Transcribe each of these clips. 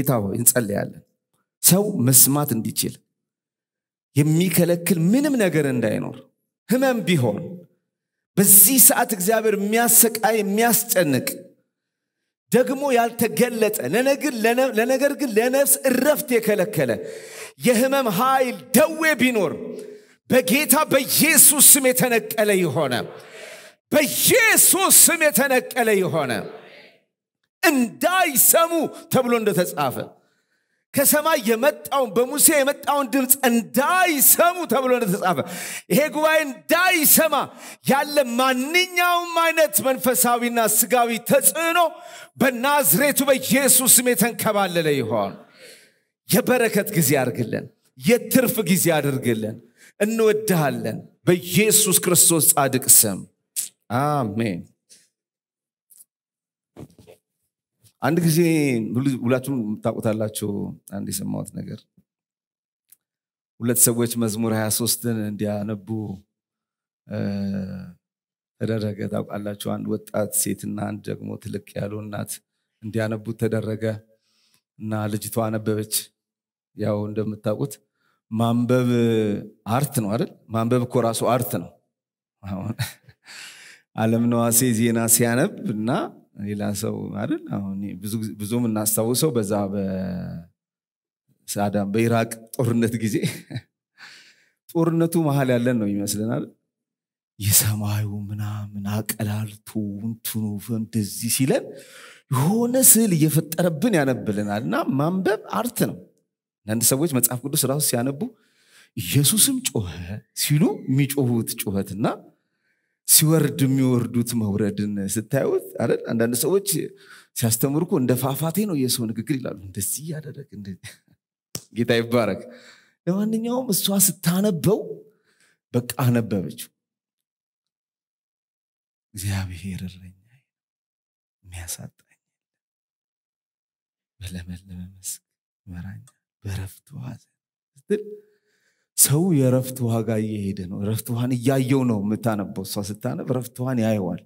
ጌታ ሆይ እንጸለያለን ሰው መስማት እንዲችል የሚከለክል ምንም ነገር እንዳይኖር ህመም ቢሆን በዚህ ሰዓት እግዚአብሔር የሚያሰቃይ የሚያስጨንቅ ደግሞ ያልተገለጠ ለነገር ግን ለነፍስ እረፍት የከለከለ የህመም ኃይል ደዌ ቢኖር በጌታ በኢየሱስ ስም የተነቀለ የሆነ በኢየሱስ ስም የተነቀለ የሆነ እንዳይሰሙ ተብሎ እንደተጻፈ ከሰማይ የመጣውን በሙሴ የመጣውን ድምፅ እንዳይሰሙ ተብሎ እንደተጻፈ ይሄ ጉባኤ እንዳይሰማ ያለ ማንኛውም አይነት መንፈሳዊና ስጋዊ ተጽዕኖ በናዝሬቱ በኢየሱስ ስም የተንከባለለ ይሆን። የበረከት ጊዜ አድርግልን፣ የትርፍ ጊዜ አድርግልን። እንወድሃለን በኢየሱስ ክርስቶስ ጻድቅ ስም አሜን። አንድ ጊዜ ሁላችሁም ታውቁታላችሁ። አንድ የሰማሁት ነገር ሁለት ሰዎች መዝሙር ሀያ ሶስትን እንዲያነቡ ተደረገ። ታውቃላችሁ፣ አንድ ወጣት ሴትና አንድ ደግሞ ትልቅ ያሉ እናት እንዲያነቡት ተደረገ እና ልጅቷ አነበበች። ያው እንደምታውቁት ማንበብ አርት ነው አይደል? ማንበብ እኮ ራሱ አርት ነው። አለምነህ ዋሴ ዜና ሲያነብ እና ሌላ ሰው አይደል ብዙ የምናስታውሰው በዛ በሳዳም በኢራቅ ጦርነት ጊዜ ጦርነቱ መሀል ያለን ነው ይመስልናል። የሰማዩ ምናምን አቀላልቱ ንቱኑ እንደዚህ ሲለን የሆነ ስዕል እየፈጠረብን ያነብልናል እና ማንበብ አርት ነው አንዳንድ ሰዎች መጽሐፍ ቅዱስ ራሱ ሲያነቡ ኢየሱስም ጮኸ ሲሉ የሚጮሁት ጩኸትና ሲወርድ የሚወርዱት መውረድን ስታዩት አ አንዳንድ ሰዎች ሲያስተምሩ እንደ ፏፏቴ ነው የሰው ንግግር ይላሉ እንደዚህ እያደረግ ጌታ ይባረክ ለማንኛውም እሷ ስታነበው በቃ አነበበችው እግዚአብሔር እረኛ የሚያሳጣኝ በለመለመ መስክ ይመራኛል ዋዘ ስትል ሰው የእረፍት ውሃ ጋር እየሄደ ነው ረፍት ውሃን እያየው ነው የምታነበው እሷ ስታነብ እረፍት ውሃን ያየዋል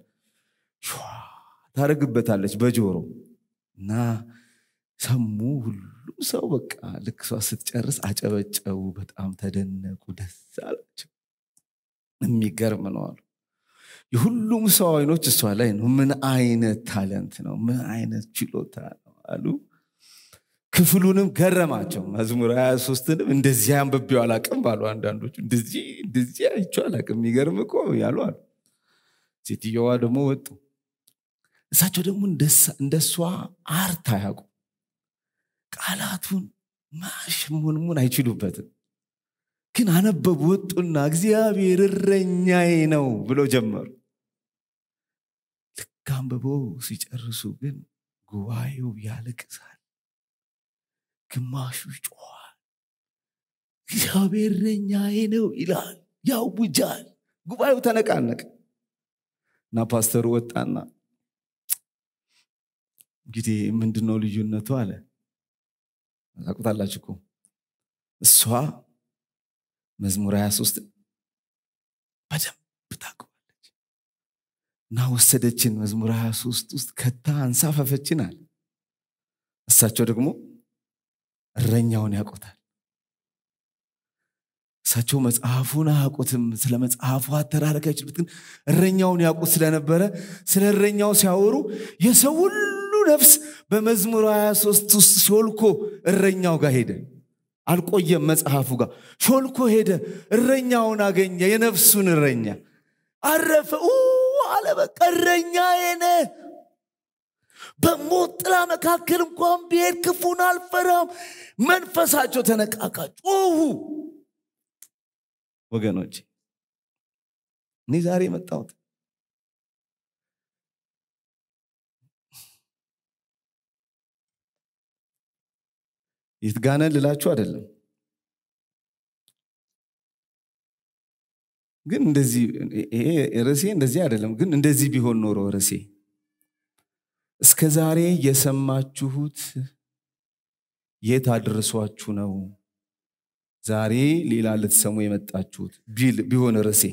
ታደርግበታለች በጆሮ እና ሰሙ ሁሉም ሰው በቃ ልክ እሷ ስትጨርስ አጨበጨቡ በጣም ተደነቁ ደስ አላቸው የሚገርም ነው አሉ የሁሉም ሰው አይኖች እሷ ላይ ነው ምን አይነት ታለንት ነው ምን አይነት ችሎታ ነው አሉ ክፍሉንም ገረማቸው መዝሙር 23ንም እንደዚህ አንብቤው አላቅም አሉ አንዳንዶች እንደዚህ እንደዚህ አይቼው አላቅም የሚገርም እኮ ያሉ አሉ ሴትየዋ ደግሞ ወጡ እሳቸው ደግሞ እንደሷ አርት አያውቁ ቃላቱን ማሽ ማሽሙንሙን አይችሉበትም ግን አነበቡ ወጡና እግዚአብሔር እረኛዬ ነው ብሎ ጀመሩ ልክ አንብበው ሲጨርሱ ግን ጉባኤው ያለቅሳል ግማሹ ይጮኋል እግዚአብሔር እረኛዬ ነው ይላል ያውጃል ጉባኤው ተነቃነቀ እና ፓስተሩ ወጣና እንግዲህ ምንድነው ልዩነቱ አለ ታቁታላችሁ እሷ መዝሙር 23 በደንብ ታውቀዋለች እና ወሰደችን መዝሙር 23 ውስጥ ከታ አንሳፈፈችን አለ እሳቸው ደግሞ እረኛውን ያውቁታል እሳቸው መጽሐፉን አያውቁትም ስለ መጽሐፉ አተራረክ አይችሉት ግን እረኛውን ያውቁት ስለነበረ ስለ እረኛው ሲያወሩ የሰው ሁሉ ነፍስ በመዝሙር 23 ውስጥ ሾልኮ እረኛው ጋር ሄደ አልቆየም መጽሐፉ ጋር ሾልኮ ሄደ እረኛውን አገኘ የነፍሱን እረኛ አረፈ አለ በቃ እረኛዬ ነህ በሞት ጥላ መካከል እንኳን ብሄድ ክፉን አልፈራም መንፈሳቸው ተነቃቃ ጮሁ ወገኖች እኔ ዛሬ የመጣሁት ይትጋነን ልላችሁ አይደለም ግን እንደዚህ ርዕሴ እንደዚህ አይደለም ግን እንደዚህ ቢሆን ኖሮ ርዕሴ እስከ ዛሬ የሰማችሁት የት አድርሷችሁ ነው? ዛሬ ሌላ ልትሰሙ የመጣችሁት ቢል ቢሆን ርሴ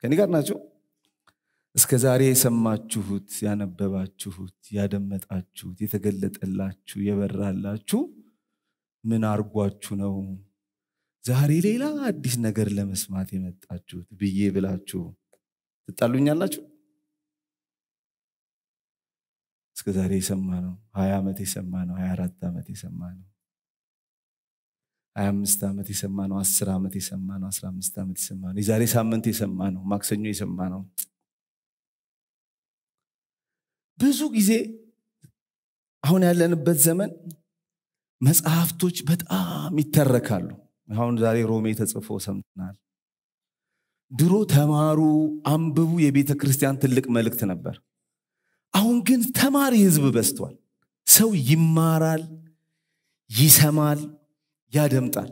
ከኔ ጋር ናቸው። እስከ ዛሬ የሰማችሁት፣ ያነበባችሁት፣ ያደመጣችሁት፣ የተገለጠላችሁ፣ የበራላችሁ ምን አርጓችሁ ነው ዛሬ ሌላ አዲስ ነገር ለመስማት የመጣችሁት ብዬ ብላችሁ ትጣሉኛላችሁ? እስከ ዛሬ የሰማ ነው ሀያ ዓመት የሰማ ነው ሀያ አራት ዓመት የሰማ ነው ሀያ አምስት ዓመት የሰማ ነው አስር ዓመት የሰማ ነው አስራ አምስት ዓመት የሰማ ነው የዛሬ ሳምንት የሰማ ነው ማክሰኞ የሰማ ነው ብዙ ጊዜ አሁን ያለንበት ዘመን መጽሐፍቶች በጣም ይተረካሉ አሁን ዛሬ ሮሜ ተጽፎ ሰምተናል ድሮ ተማሩ አንብቡ የቤተ ክርስቲያን ትልቅ መልእክት ነበር አሁን ግን ተማሪ ህዝብ በስቷል ሰው ይማራል ይሰማል ያደምጣል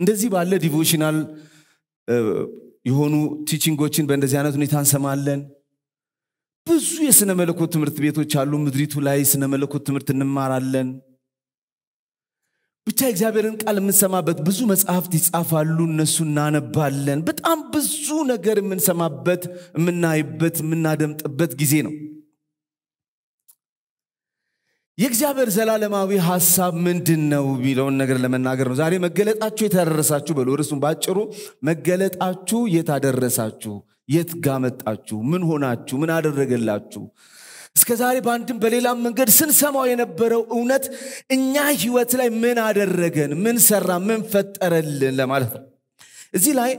እንደዚህ ባለ ዲቮሽናል የሆኑ ቲችንጎችን በእንደዚህ አይነት ሁኔታ እንሰማለን ብዙ የስነ መለኮት ትምህርት ቤቶች አሉ ምድሪቱ ላይ ስነ መለኮት ትምህርት እንማራለን ብቻ የእግዚአብሔርን ቃል የምንሰማበት ብዙ መጽሐፍት ይጻፋሉ፣ እነሱ እናነባለን። በጣም ብዙ ነገር የምንሰማበት፣ የምናይበት፣ የምናደምጥበት ጊዜ ነው። የእግዚአብሔር ዘላለማዊ ሀሳብ ምንድን ነው የሚለውን ነገር ለመናገር ነው። ዛሬ መገለጣችሁ የታደረሳችሁ በሉ። እርሱም በአጭሩ መገለጣችሁ የታደረሳችሁ፣ የት ጋመጣችሁ ምን ሆናችሁ፣ ምን አደረገላችሁ እስከ ዛሬ በአንድም በሌላም መንገድ ስንሰማው የነበረው እውነት እኛ ህይወት ላይ ምን አደረገን፣ ምን ሰራ፣ ምን ፈጠረልን ለማለት ነው። እዚህ ላይ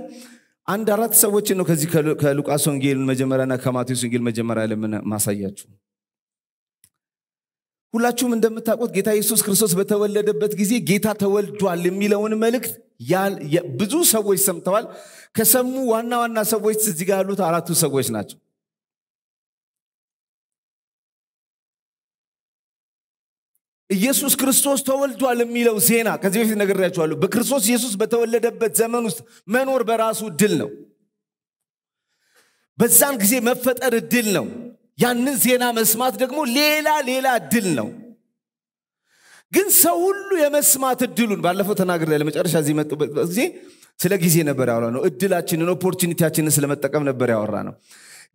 አንድ አራት ሰዎችን ነው ከዚህ ከሉቃስ ወንጌል መጀመሪያና ከማቴዎስ ወንጌል መጀመሪያ ለምን ማሳያችሁ። ሁላችሁም እንደምታውቁት ጌታ ኢየሱስ ክርስቶስ በተወለደበት ጊዜ ጌታ ተወልዷል የሚለውን መልእክት ብዙ ሰዎች ሰምተዋል። ከሰሙ ዋና ዋና ሰዎች እዚህ ጋር ያሉት አራቱ ሰዎች ናቸው። ኢየሱስ ክርስቶስ ተወልዷል የሚለው ዜና ከዚህ በፊት ነግሬያችኋለሁ። በክርስቶስ ኢየሱስ በተወለደበት ዘመን ውስጥ መኖር በራሱ እድል ነው። በዛን ጊዜ መፈጠር እድል ነው። ያንን ዜና መስማት ደግሞ ሌላ ሌላ እድል ነው። ግን ሰው ሁሉ የመስማት እድሉን ባለፈው ተናግሬ ለመጨረሻ እዚህ መጡበት ጊዜ ስለ ጊዜ ነበር ያወራ ነው። እድላችንን ኦፖርቹኒቲያችንን ስለመጠቀም ነበር ያወራ ነው።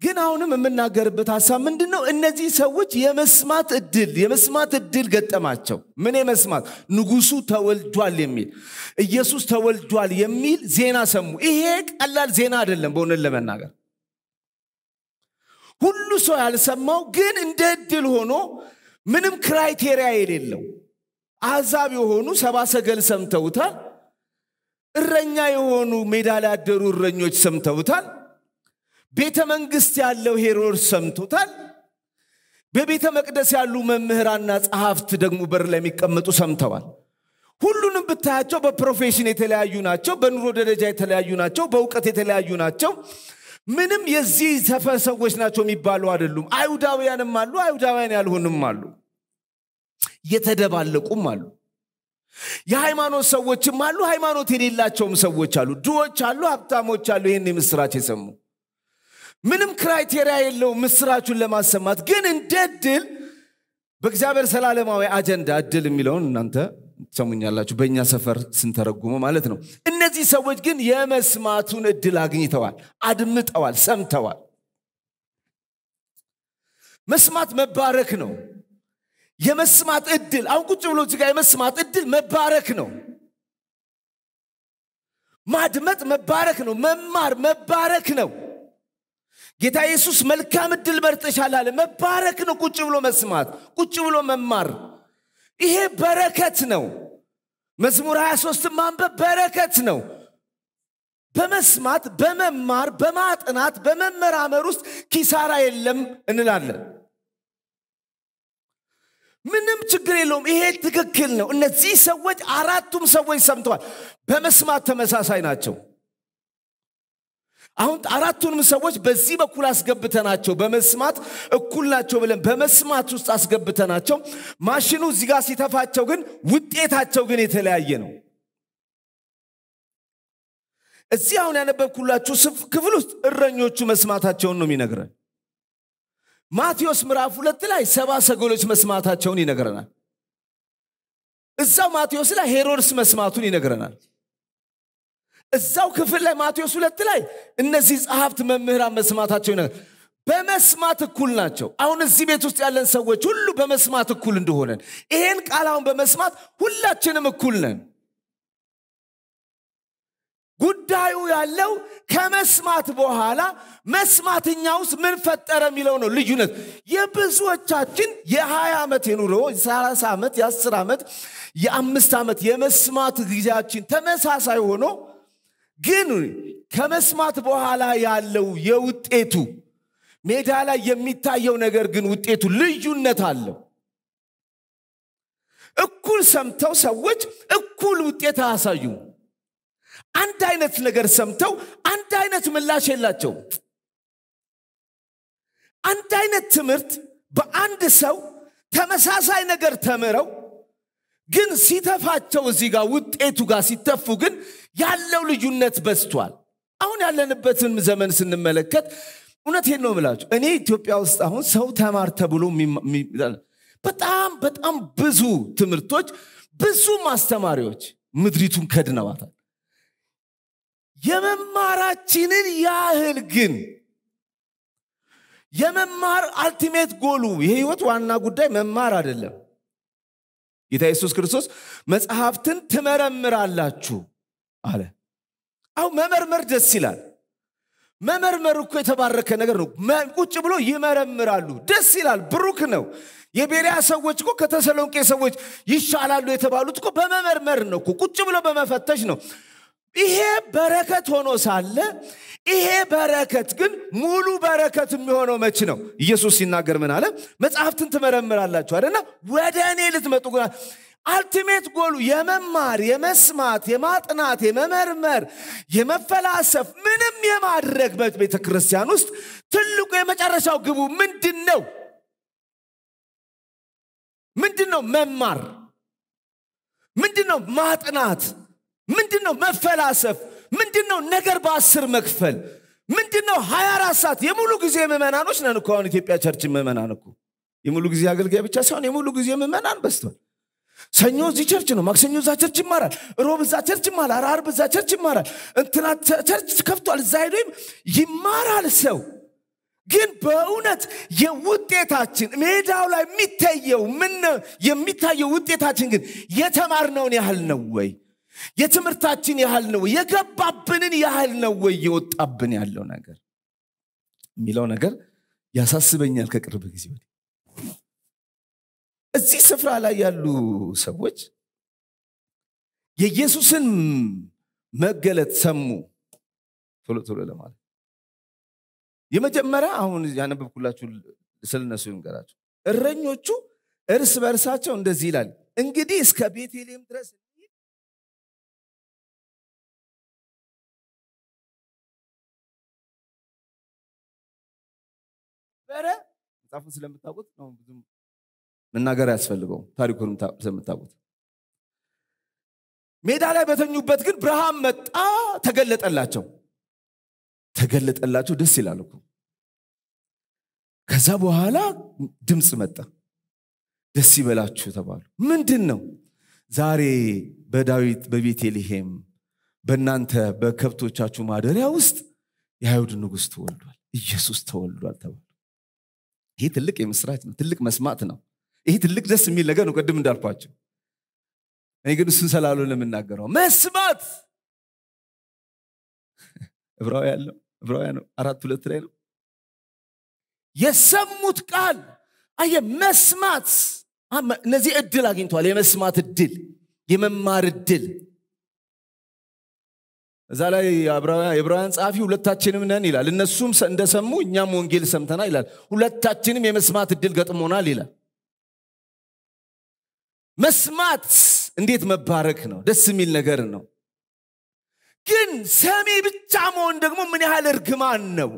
ግን አሁንም የምናገርበት ሀሳብ ምንድን ነው? እነዚህ ሰዎች የመስማት እድል የመስማት እድል ገጠማቸው። ምን የመስማት ንጉሱ ተወልዷል የሚል ኢየሱስ ተወልዷል የሚል ዜና ሰሙ። ይሄ ቀላል ዜና አይደለም፣ በእውነት ለመናገር ሁሉ ሰው ያልሰማው ግን እንደ እድል ሆኖ ምንም ክራይቴሪያ የሌለው አሕዛብ የሆኑ ሰባ ሰገል ሰምተውታል። እረኛ የሆኑ ሜዳ ላይ ያደሩ እረኞች ሰምተውታል። ቤተ መንግስት ያለው ሄሮድስ ሰምቶታል። በቤተ መቅደስ ያሉ መምህራንና ጸሐፍት ደግሞ በር ላይ የሚቀመጡ ሰምተዋል። ሁሉንም ብታያቸው በፕሮፌሽን የተለያዩ ናቸው፣ በኑሮ ደረጃ የተለያዩ ናቸው፣ በእውቀት የተለያዩ ናቸው። ምንም የዚህ ሰፈር ሰዎች ናቸው የሚባሉ አይደሉም። አይሁዳውያንም አሉ፣ አይሁዳውያን ያልሆንም አሉ፣ የተደባለቁም አሉ። የሃይማኖት ሰዎችም አሉ፣ ሃይማኖት የሌላቸውም ሰዎች አሉ። ድሆች አሉ፣ ሀብታሞች አሉ። ይህን የምስራች የሰሙ ምንም ክራይቴሪያ የለው ምስራቹን ለማሰማት። ግን እንደ እድል በእግዚአብሔር ሰላለማዊ አጀንዳ እድል የሚለውን እናንተ ሰሙኛላችሁ በእኛ ሰፈር ስንተረጉመ ማለት ነው። እነዚህ ሰዎች ግን የመስማቱን እድል አግኝተዋል፣ አድምጠዋል፣ ሰምተዋል። መስማት መባረክ ነው። የመስማት እድል አሁን ቁጭ ብሎ ጋር የመስማት እድል መባረክ ነው። ማድመጥ መባረክ ነው። መማር መባረክ ነው። ጌታ ኢየሱስ መልካም እድል መርጠሻል አለ መባረክ ነው ቁጭ ብሎ መስማት ቁጭ ብሎ መማር ይሄ በረከት ነው መዝሙር 23 ማንበብ በረከት ነው በመስማት በመማር በማጥናት በመመራመር ውስጥ ኪሳራ የለም እንላለን ምንም ችግር የለውም ይሄ ትክክል ነው እነዚህ ሰዎች አራቱም ሰዎች ሰምተዋል በመስማት ተመሳሳይ ናቸው አሁን አራቱንም ሰዎች በዚህ በኩል አስገብተናቸው በመስማት እኩል ናቸው ብለን በመስማት ውስጥ አስገብተናቸው ማሽኑ እዚህ ጋር ሲተፋቸው ግን ውጤታቸው ግን የተለያየ ነው። እዚህ አሁን ያነበብኩላችሁ ክፍል ውስጥ እረኞቹ መስማታቸውን ነው የሚነግረን። ማቴዎስ ምዕራፍ ሁለት ላይ ሰባ ሰጎሎች መስማታቸውን ይነግረናል። እዛው ማቴዎስ ላይ ሄሮድስ መስማቱን ይነግረናል። እዛው ክፍል ላይ ማቴዎስ ሁለት ላይ እነዚህ ጸሐፍት መምህራን መስማታቸው በመስማት እኩል ናቸው። አሁን እዚህ ቤት ውስጥ ያለን ሰዎች ሁሉ በመስማት እኩል እንደሆነን ይሄን ቃል አሁን በመስማት ሁላችንም እኩል ነን። ጉዳዩ ያለው ከመስማት በኋላ መስማትኛ ውስጥ ምን ፈጠረ የሚለው ነው ልዩነት። የብዙዎቻችን የ20 ዓመት የኑሮ የ30 ዓመት፣ የ10 ዓመት፣ የአምስት ዓመት የመስማት ጊዜያችን ተመሳሳይ ሆኖ ግን ከመስማት በኋላ ያለው የውጤቱ ሜዳ ላይ የሚታየው ነገር ግን ውጤቱ ልዩነት አለው። እኩል ሰምተው ሰዎች እኩል ውጤት አያሳዩም። አንድ አይነት ነገር ሰምተው አንድ አይነት ምላሽ የላቸውም። አንድ አይነት ትምህርት በአንድ ሰው ተመሳሳይ ነገር ተምረው ግን ሲተፋቸው እዚህ ጋር ውጤቱ ጋር ሲተፉ ግን ያለው ልዩነት በዝቷል። አሁን ያለንበትን ዘመን ስንመለከት እውነት ነው የምላችሁ። እኔ ኢትዮጵያ ውስጥ አሁን ሰው ተማር ተብሎ በጣም በጣም ብዙ ትምህርቶች ብዙ ማስተማሪዎች ምድሪቱን ከድነዋታል። የመማራችንን ያህል ግን የመማር አልቲሜት ጎሉ የህይወት ዋና ጉዳይ መማር አይደለም። ጌታ ኢየሱስ ክርስቶስ መጽሐፍትን ትመረምራላችሁ አለ አሁን መመርመር ደስ ይላል መመርመር እኮ የተባረከ ነገር ነው ቁጭ ብሎ ይመረምራሉ ደስ ይላል ብሩክ ነው የቤሪያ ሰዎች እኮ ከተሰሎንቄ ሰዎች ይሻላሉ የተባሉት እኮ በመመርመር ነው እኮ ቁጭ ብሎ በመፈተሽ ነው ይሄ በረከት ሆኖ ሳለ ይሄ በረከት ግን ሙሉ በረከት የሚሆነው መች ነው ኢየሱስ ሲናገር ምን አለ መጽሐፍትን ትመረምራላችሁ አደና ወደ እኔ ልትመጡ አልቲሜት ጎሉ የመማር የመስማት የማጥናት የመመርመር የመፈላሰፍ ምንም የማድረግ በቤተ ክርስቲያን ውስጥ ትልቁ የመጨረሻው ግቡ ምንድን ነው ምንድን ነው መማር ምንድን ነው ማጥናት ምንድን ነው መፈላሰፍ ምንድን ነው ነገር በአስር መክፈል ምንድን ነው ሀያ አራት ሰዓት የሙሉ ጊዜ ምእመናኖች ነን እኮ አሁን ኢትዮጵያ ቸርችን ምእመናን እኮ የሙሉ ጊዜ አገልጋይ ብቻ ሳይሆን የሙሉ ጊዜ ምእመናን በስቷል ሰኞ እዚህ ቸርች ነው፣ ማክሰኞ እዛ ቸርች ይማራል፣ ሮብ እዛ ቸርች ይማራል፣ አርብ እዛ ቸርች ይማራል፣ እንትና ቸርች ከፍቷል፣ እዛ ሄዶ ይማራል ሰው ግን በእውነት የውጤታችን ሜዳው ላይ የሚታየው ምን የሚታየው ውጤታችን ግን የተማርነውን ያህል ነው ወይ? የትምህርታችን ያህል ነው ወይ? የገባብንን ያህል ነው ወይ? የወጣብን ያለው ነገር የሚለው ነገር ያሳስበኛል ከቅርብ ጊዜ ወዲህ እዚህ ስፍራ ላይ ያሉ ሰዎች የኢየሱስን መገለጥ ሰሙ ቶሎ ቶሎ ለማለት የመጀመሪያ አሁን ያነበብኩላችሁ ስልነሱ ይንገራቸው እረኞቹ እርስ በርሳቸው እንደዚህ ይላል እንግዲህ እስከ ቤቴሌም ድረስ ነበረ መጽሐፉን ስለምታውቁት ነው ብዙም መናገር ያስፈልገው ታሪኩን ስለምታውቁት ሜዳ ላይ በተኙበት ግን ብርሃን መጣ ተገለጠላቸው ተገለጠላቸው ደስ ይላል እኮ ከዛ በኋላ ድምፅ መጣ ደስ ይበላችሁ ተባሉ ምንድን ነው ዛሬ በዳዊት በቤቴልሄም በእናንተ በከብቶቻችሁ ማደሪያ ውስጥ የአይሁድ ንጉሥ ተወልዷል ኢየሱስ ተወልዷል ተባሉ ይህ ትልቅ የምስራች ነው ትልቅ መስማት ነው ይሄ ትልቅ ደስ የሚል ነገር ነው ቅድም እንዳልኳቸው እኔ ግን እሱን ሰላሉ ለምናገረው መስማት እብራዊ ነው አራት ሁለት ላይ ነው የሰሙት ቃል አየ መስማት እነዚህ እድል አግኝተዋል የመስማት እድል የመማር እድል እዛ ላይ የብራውያን ጸሐፊ ሁለታችንም ነን ይላል እነሱም እንደሰሙ እኛም ወንጌል ሰምተናል ይላል ሁለታችንም የመስማት እድል ገጥሞናል ይላል መስማት እንዴት መባረክ ነው ደስ የሚል ነገር ነው ግን ሰሚ ብቻ መሆን ደግሞ ምን ያህል እርግማን ነው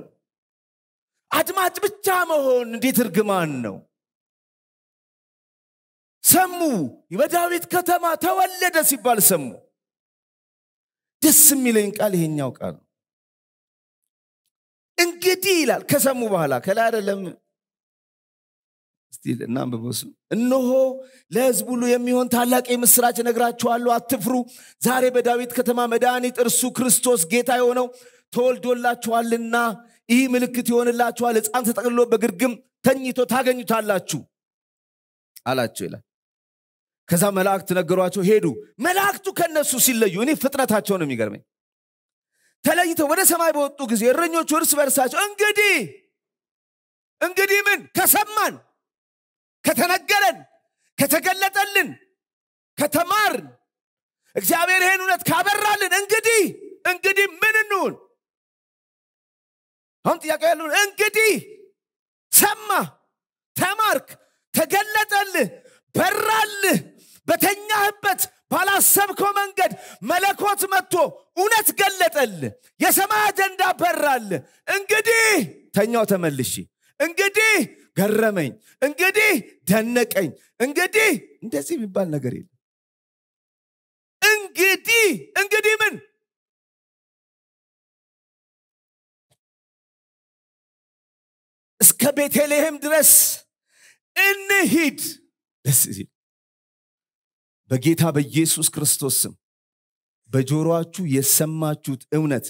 አድማጭ ብቻ መሆን እንዴት እርግማን ነው ሰሙ በዳዊት ከተማ ተወለደ ሲባል ሰሙ ደስ የሚለኝ ቃል ይሄኛው ቃል እንግዲህ ይላል ከሰሙ በኋላ ከላይ አደለም። ስቲል እናንብበሱ እነሆ ለህዝብ ሁሉ የሚሆን ታላቅ የምስራች ነግራችኋለሁ አትፍሩ ዛሬ በዳዊት ከተማ መድኃኒት እርሱ ክርስቶስ ጌታ የሆነው ተወልዶላችኋልና ይህ ምልክት ይሆንላችኋል ህፃን ተጠቅልሎ በግርግም ተኝቶ ታገኙታላችሁ አላቸው ይላል ከዛ መላእክት ነገሯቸው ሄዱ መላእክቱ ከነሱ ሲለዩ እኔ ፍጥነታቸው ነው የሚገርመኝ ተለይተው ወደ ሰማይ በወጡ ጊዜ እረኞቹ እርስ በርሳቸው እንግዲህ እንግዲህ ምን ከሰማን ከተነገረን፣ ከተገለጠልን፣ ከተማርን፣ እግዚአብሔር ይህን እውነት ካበራልን እንግዲህ እንግዲህ ምን እንሁን? አሁን ጥያቄ ያለውን እንግዲህ ሰማ፣ ተማርክ፣ ተገለጠልህ፣ በራልህ በተኛህበት ባላሰብከው መንገድ መለኮት መጥቶ እውነት ገለጠል። የሰማይ አጀንዳ በራል። እንግዲህ ተኛው ተመልሼ፣ እንግዲህ ገረመኝ፣ እንግዲህ ደነቀኝ። እንግዲህ እንደዚህ የሚባል ነገር የለም። እንግዲህ እንግዲህ ምን እስከ ቤተልሔም ድረስ እንሂድ። ደስ ሲል በጌታ በኢየሱስ ክርስቶስ ስም በጆሮአችሁ የሰማችሁት እውነት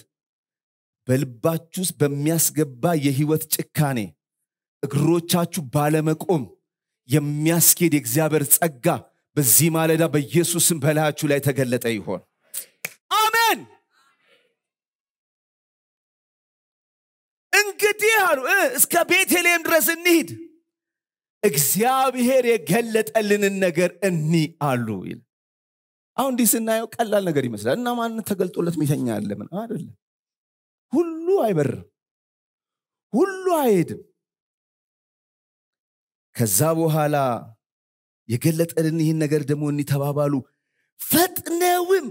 በልባችሁ ውስጥ በሚያስገባ የህይወት ጭካኔ እግሮቻችሁ ባለመቆም የሚያስኬድ የእግዚአብሔር ጸጋ በዚህ ማለዳ በኢየሱስም በላያችሁ ላይ ተገለጠ ይሆን አሜን እንግዲህ አሉ እስከ ቤተልሔም ድረስ እንሂድ እግዚአብሔር የገለጠልንን ነገር እኒ አሉ ይል አሁን እንዲህ ስናየው ቀላል ነገር ይመስላል እና ማን ተገልጦለት ሚተኛ አለ ምን አይደለም ሁሉ አይበርም ሁሉ አይሄድም ከዛ በኋላ የገለጠልን ይህን ነገር ደግሞ እኒተባባሉ ፈጥነውም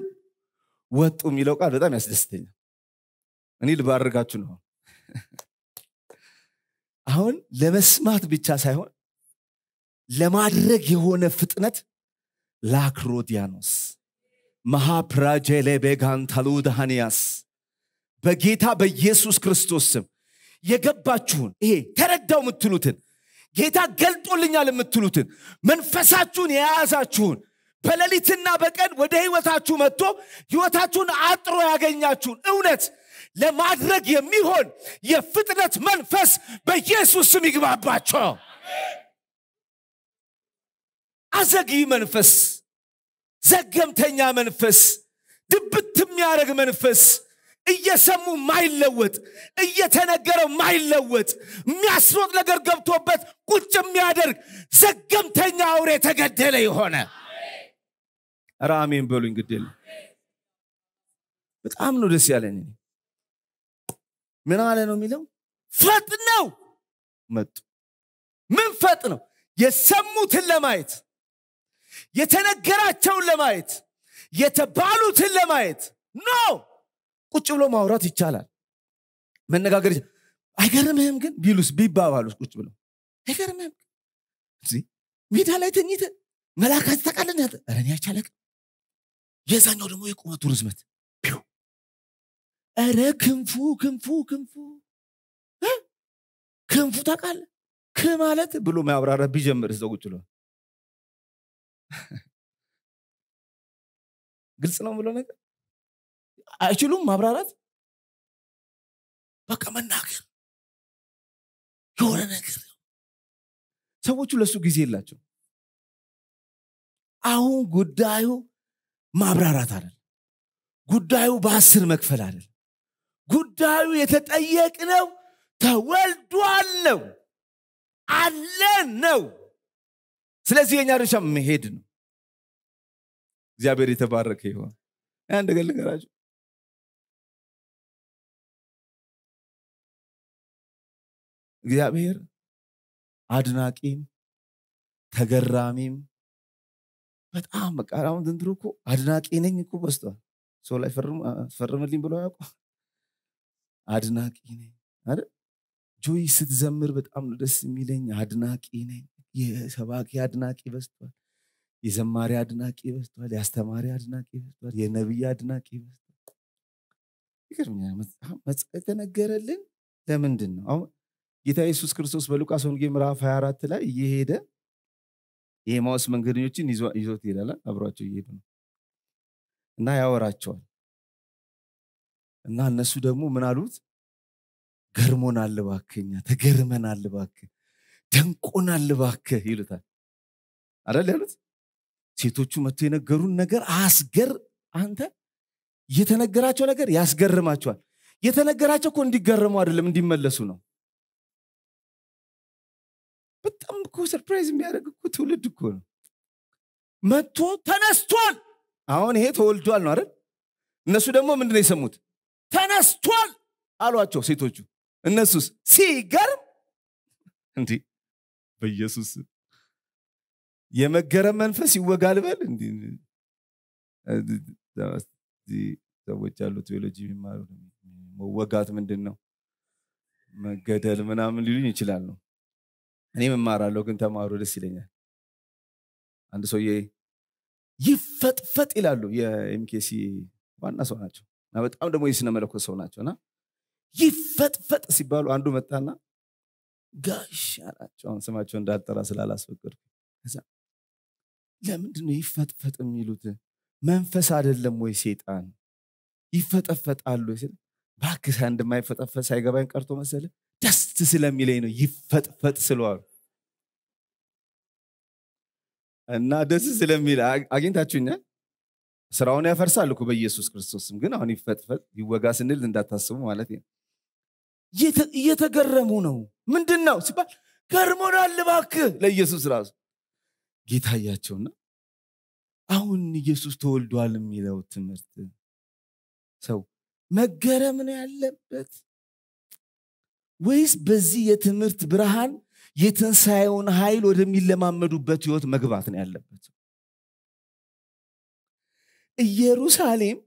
ወጡ የሚለው ቃል በጣም ያስደስተኛል እኔ ልባርጋችሁ ነው አሁን ለመስማት ብቻ ሳይሆን ለማድረግ የሆነ ፍጥነት ላክሮዲያኖስ መሃፕራጀሌቤጋንታሉዳሃንያስ በጌታ በኢየሱስ ክርስቶስ ስም የገባችሁን ይሄ ተረዳው የምትሉትን ጌታ ገልጦልኛል የምትሉትን መንፈሳችሁን የያዛችሁን በሌሊትና በቀን ወደ ህይወታችሁ መጥቶ ህይወታችሁን አጥሮ ያገኛችሁን እውነት ለማድረግ የሚሆን የፍጥነት መንፈስ በኢየሱስ ስም ይግባባቸው አዘጊ መንፈስ ዘገምተኛ መንፈስ ድብት የሚያደረግ መንፈስ እየሰሙ ማይለወጥ እየተነገረው ማይለወጥ የሚያስሮጥ ነገር ገብቶበት ቁጭ የሚያደርግ ዘገምተኛ አውሬ የተገደለ የሆነ ራሜን አሜን በሉኝ ግድል በጣም ነው ደስ ያለኝ ምን አለ ነው የሚለው ፈጥነው መጡ ምን ፈጥ ነው? የሰሙትን ለማየት የተነገራቸውን ለማየት የተባሉትን ለማየት ነው ቁጭ ብሎ ማውራት ይቻላል መነጋገር አይገርምህም ግን ቢሉስ ቢባባሉ ቁጭ ብሎ አይገርምህም ሜዳ ላይ ተኝተ መላካት ታቃለን ያተ ረኔ አይቻለቅ የዛኛው ደግሞ የቁመቱ ርዝመት ረ ክንፉ ክንፉ ክንፉ ክንፉ ታቃለ ክ ማለት ብሎ ማብራራ ቢጀምር እዛው ቁጭ ብሏል ግልጽ ነው ብሎ ነገር አይችሉም ማብራራት በቃ መናገር የሆነ ነገር ሰዎቹ ለእሱ ጊዜ የላቸው አሁን ጉዳዩ ማብራራት አለ ጉዳዩ በአስር መክፈል አለ ጉዳዩ የተጠየቅነው ተወልዷል ነው አለን ነው ስለዚህ የኛ ርሻ መሄድ ነው እግዚአብሔር የተባረከ ይሆን ያ ነገር እግዚአብሔር አድናቂም ተገራሚም በጣም በቃ አሁን ዘንድሮ እኮ አድናቂ ነኝ እኮ በዝቷል። ሰው ላይ ፈርምልኝ ብሎ ያውቁ አድናቂ ነኝ አይደል? ጆይ ስትዘምር በጣም ደስ የሚለኝ። አድናቂ ነኝ። የሰባኪ አድናቂ በዝቷል። የዘማሪ አድናቂ በዝቷል። የአስተማሪ አድናቂ በዝቷል። የነቢይ አድናቂ በዝቷል። ይገርምኛል። መጽሐፍ ተነገረልን ለምንድን ነው? አሁን ጌታ ኢየሱስ ክርስቶስ በሉቃስ ወንጌል ምዕራፍ 24 ላይ እየሄደ የማውስ መንገደኞችን ይዞት ይሄዳል። አብሯቸው እየሄዱ ነው እና ያወራቸዋል። እና እነሱ ደግሞ ምን አሉት? ገርሞን እባክህ፣ ተገርመን ተገርመናል ደንቆን ደንቆናል ይሉታል። አደል ያሉት ሴቶቹ መጥቶ የነገሩን ነገር አስገር አንተ የተነገራቸው ነገር ያስገርማቸዋል። የተነገራቸው እኮ እንዲገረሙ አይደለም እንዲመለሱ ነው። በጣም እኮ ሰርፕራይዝ የሚያደርግ እኮ ትውልድ እኮ ነው መጥቶ ተነስቷል አሁን ይሄ ተወልዷል ነው አይደል እነሱ ደግሞ ምንድነው የሰሙት ተነስቷል አሏቸው ሴቶቹ እነሱስ ሲገርም እንዲ በኢየሱስ የመገረም መንፈስ በል ሰዎች ያሉ ቴዎሎጂ የሚማሩ መወጋት ምንድን ነው መገደል ምናምን ሊሉኝ ይችላል ነው እኔ መማራለሁ ግን ተማሩ ደስ ይለኛል አንድ ሰውዬ ይፈጥፈጥ ይላሉ የኤምኬሲ ዋና ሰው ናቸው እና በጣም ደግሞ የስነመለኮት ሰው ናቸው እና ይፈጥፈጥ ሲባሉ አንዱ መጣና ጋሽ አላቸው ስማቸው እንዳጠራ ስላላስፈቀድኩ ለምንድነው ይፈጥፈጥ የሚሉት መንፈስ አይደለም ወይ ሴጣን ይፈጠፈጣሉ ባክ እንደማይፈጠፈጥ ሳይገባኝ ቀርቶ መሰለ ደስ ስለሚለኝ ነው ይፈጥፈጥ ስለዋሉ እና ደስ ስለሚል አግኝታችሁኛል ስራውን ያፈርሳል እኮ በኢየሱስ ክርስቶስም ግን አሁን ይፈጥፈጥ ይወጋ ስንል እንዳታስቡ ማለት እየተገረሙ ነው ምንድን ነው ሲባል ገርሞናል ልባክ ለኢየሱስ ራሱ ጌታያቸውና አሁን ኢየሱስ ተወልዷል የሚለው ትምህርት ሰው መገረም ነው ያለበት ወይስ በዚህ የትምህርት ብርሃን የትንሣኤውን ኃይል ወደሚለማመዱበት ህይወት መግባት ነው ያለበት ኢየሩሳሌም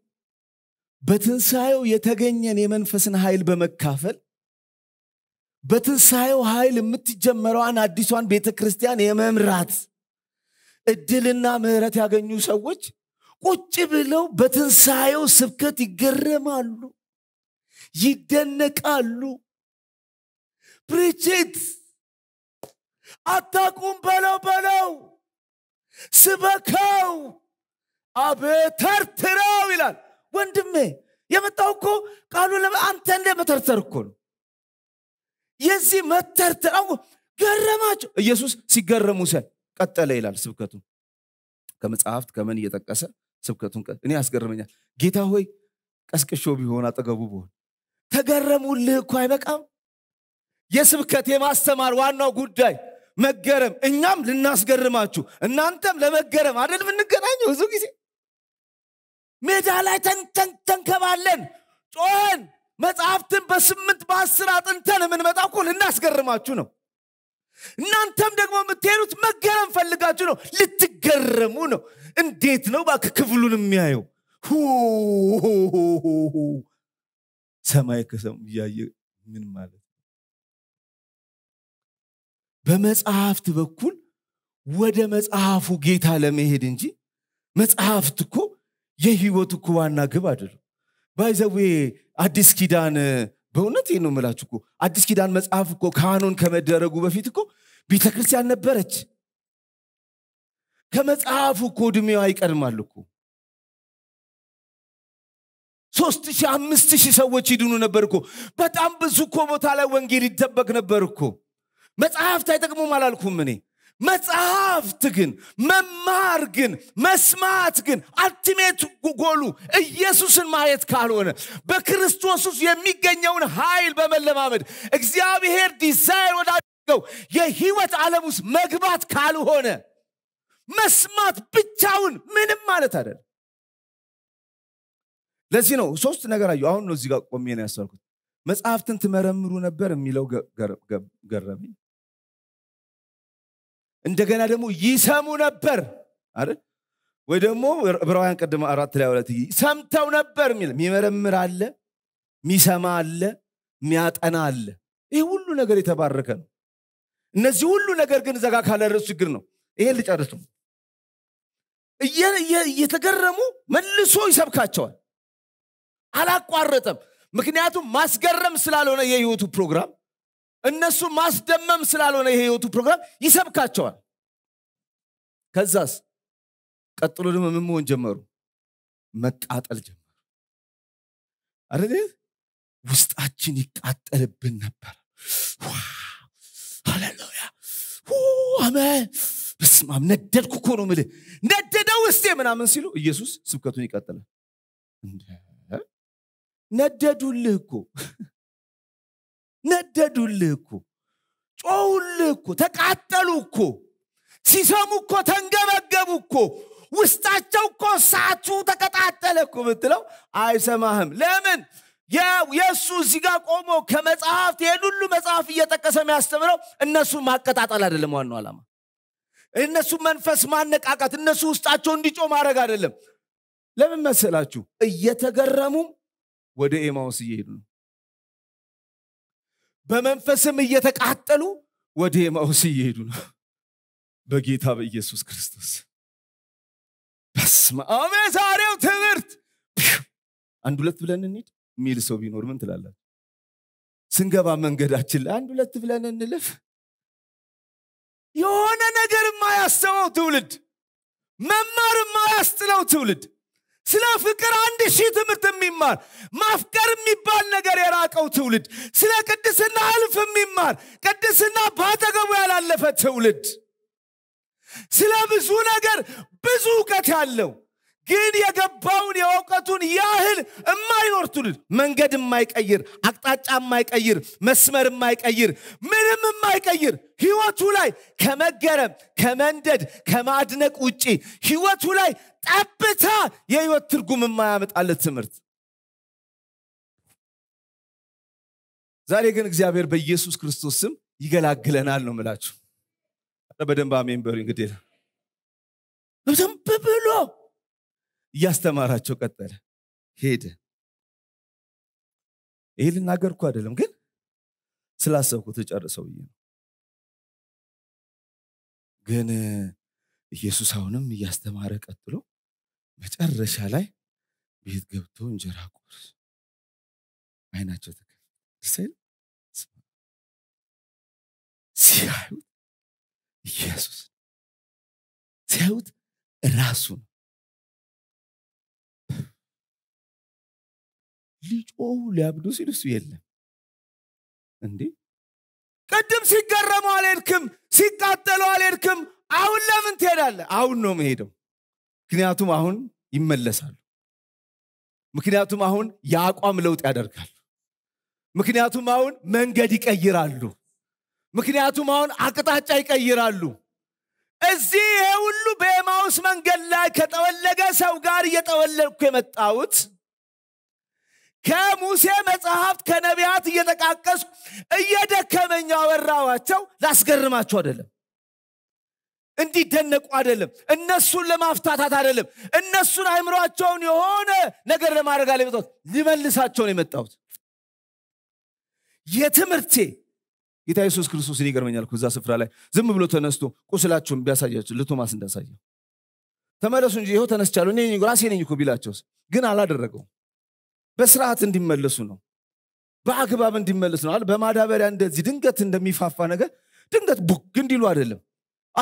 በትንሣኤው የተገኘን የመንፈስን ኃይል በመካፈል በትንሣኤው ኃይል የምትጀመረዋን አዲሷን ቤተ ክርስቲያን የመምራት እድልና ምህረት ያገኙ ሰዎች ቁጭ ብለው በትንሣኤው ስብከት ይገረማሉ ይደነቃሉ ፕሬቼት አታቁም በለው በለው ስበከው አበተርትረው ይላል ወንድሜ የመጣው እኮ ቃሉ አንተ እንደ መተርተር እኮ ነው የዚህ መተርተር ገረማቸው ኢየሱስ ሲገረሙ ሰ ቀጠለ ይላል ስብከቱን ከመጽሐፍት ከምን እየጠቀሰ ስብከቱን እኔ ያስገርመኛል ጌታ ሆይ ቀስቅሾ ቢሆን አጠገቡ ቢሆን ተገረሙልህ እኮ አይበቃም የስብከት የማስተማር ዋናው ጉዳይ መገረም፣ እኛም ልናስገርማችሁ፣ እናንተም ለመገረም አደል የምንገናኘው። ብዙ ጊዜ ሜዳ ላይ ተንከባለን ጮኸን መጽሐፍትን በስምንት በአስር አጥንተን የምንመጣ እኮ ልናስገርማችሁ ነው። እናንተም ደግሞ የምትሄዱት መገረም ፈልጋችሁ ነው፣ ልትገረሙ ነው። እንዴት ነው ባክ ክፍሉን የሚያየው? ሰማይ ከሰሙ እያየ ምን ማለት በመጽሐፍት በኩል ወደ መጽሐፉ ጌታ ለመሄድ እንጂ መጽሐፍት እኮ የህይወት እኮ ዋና ግብ አይደለም ባይዘዌ አዲስ ኪዳን በእውነት ነው ምላችሁ እኮ አዲስ ኪዳን መጽሐፍ እኮ ካህኑን ከመደረጉ በፊት እኮ ቤተክርስቲያን ነበረች ከመጽሐፉ እኮ እድሜዋ ይቀድማል እኮ ሶስት ሺህ አምስት ሺህ ሰዎች ይድኑ ነበር እኮ በጣም ብዙ እኮ ቦታ ላይ ወንጌል ይደበቅ ነበር እኮ መጽሐፍት አይጠቅሙም አላልኩም እኔ መጽሐፍት ግን መማር ግን መስማት ግን አልቲሜት ጎሉ ኢየሱስን ማየት ካልሆነ በክርስቶስ ውስጥ የሚገኘውን ኃይል በመለማመድ እግዚአብሔር ዲዛይር ወዳደገው የህይወት ዓለም ውስጥ መግባት ካልሆነ መስማት ብቻውን ምንም ማለት አይደለም ለዚህ ነው ሶስት ነገር አየሁ አሁን ነው እዚህ ጋር ቆሜ ነው ያሰርኩት መጽሐፍትን ትመረምሩ ነበር የሚለው ገረመኝ እንደገና ደግሞ ይሰሙ ነበር አይደል ወይ ደግሞ ዕብራውያን ቅድመ አራት ላይ ሁለት ሰምተው ነበር የሚል የሚመረምር አለ የሚሰማ አለ የሚያጠና አለ ይህ ሁሉ ነገር የተባረከ ነው እነዚህ ሁሉ ነገር ግን ዘጋ ካለረሱ ችግር ነው ይሄን ልጨርሱ እየተገረሙ መልሶ ይሰብካቸዋል አላቋረጠም ምክንያቱም ማስገረም ስላልሆነ የህይወቱ ፕሮግራም እነሱ ማስደመም ስላልሆነ የህይወቱ ፕሮግራም ይሰብካቸዋል ከዛስ ቀጥሎ ደግሞ ምን መሆን ጀመሩ መቃጠል ጀመሩ አረ ውስጣችን ይቃጠልብን ነበር ሃሌሉያ አሜን በስማም ነደድኩ እኮ ነው ምልህ ነደደ ውስጤ ምናምን ሲሉ ኢየሱስ ስብከቱን ይቀጥላል ነደዱልህ እኮ ነደዱልህ እኮ ጮውልህ እኮ ተቃጠሉ እኮ ሲሰሙ እኮ ተንገበገቡ እኮ ውስጣቸው እኮ ሳቱ ተቀጣጠለ እኮ ብትለው አይሰማህም ለምን የእሱ እዚጋ ቆሞ ከመጽሐፍት ይሄን ሁሉ መጽሐፍ እየጠቀሰ የሚያስተምረው እነሱ ማቀጣጠል አይደለም ዋናው ዓላማ እነሱ መንፈስ ማነቃቃት እነሱ ውስጣቸው እንዲጮ ማድረግ አይደለም ለምን መሰላችሁ እየተገረሙም ወደ ኤማውስ እየሄዱ ነው በመንፈስም እየተቃጠሉ ወደ ኤማውስ እየሄዱ ነው በጌታ በኢየሱስ ክርስቶስ በስመ ዛሬው ትምህርት አንድ ሁለት ብለን እንሂድ የሚል ሰው ቢኖር ምን ትላላችሁ ስንገባ መንገዳችን ላይ አንድ ሁለት ብለን እንልፍ የሆነ ነገር የማያሰበው ትውልድ መማር የማያስጥለው ትውልድ ስለ ፍቅር አንድ ሺህ ትምህርት የሚማር ማፍቀር የሚባል ነገር የራቀው ትውልድ፣ ስለ ቅድስና እልፍ የሚማር ቅድስና ባጠገቡ ያላለፈ ትውልድ፣ ስለ ብዙ ነገር ብዙ እውቀት ያለው ግን የገባውን የእውቀቱን ያህል የማይኖር ትውልድ መንገድ የማይቀይር አቅጣጫ የማይቀይር መስመር የማይቀይር ምንም የማይቀይር ህይወቱ ላይ ከመገረም ከመንደድ ከማድነቅ ውጪ ህይወቱ ላይ ጠብታ የህይወት ትርጉም የማያመጣለት ትምህርት ዛሬ ግን እግዚአብሔር በኢየሱስ ክርስቶስ ስም ይገላግለናል ነው ምላችሁ በደንብ አሜን በሩ እንግዲህ በደንብ እያስተማራቸው ቀጠለ ሄደ ይህ ልናገር እኮ አይደለም ግን ስላሰብኩ ተጨርሰው ነው ግን ኢየሱስ አሁንም እያስተማረ ቀጥሎ መጨረሻ ላይ ቤት ገብቶ እንጀራ ቁርስ አይናቸው ተከፈተ ሲያዩት ኢየሱስ ሲያዩት ራሱን ሊጮሁ ሊያብዱ ሲል የለም እንዴ ቅድም ሲገረሙ አልሄድክም ሲቃጠሉ አልሄድክም አሁን ለምን ትሄዳለ አሁን ነው መሄደው ምክንያቱም አሁን ይመለሳሉ ምክንያቱም አሁን የአቋም ለውጥ ያደርጋሉ ምክንያቱም አሁን መንገድ ይቀይራሉ ምክንያቱም አሁን አቅጣጫ ይቀይራሉ እዚህ ይሄ ሁሉ በኤማውስ መንገድ ላይ ከጠወለገ ሰው ጋር እየጠወለኩ የመጣሁት ከሙሴ መጽሐፍት ከነቢያት እየጠቃቀስኩ እየደከመኝ አወራዋቸው ላስገርማቸው አይደለም እንዲደነቁ አይደለም እነሱን ለማፍታታት አይደለም እነሱን አይምሯቸውን የሆነ ነገር ለማድረግ አለመጣት ሊመልሳቸው ነው የመጣሁት የትምህርቴ ጌታ ኢየሱስ ክርስቶስ ይገርመኛል እዛ ስፍራ ላይ ዝም ብሎ ተነስቶ ቁስላችሁን ቢያሳያቸው ለቶማስ እንዳሳየው ተመለሱ እንጂ ይኸው ተነስቻለሁ እኔ ራሴ ነኝ ቢላቸውስ ግን አላደረገው በስርዓት እንዲመለሱ ነው በአግባብ እንዲመለሱ ነው በማዳበሪያ እንደዚህ ድንገት እንደሚፋፋ ነገር ድንገት ቡግ እንዲሉ አይደለም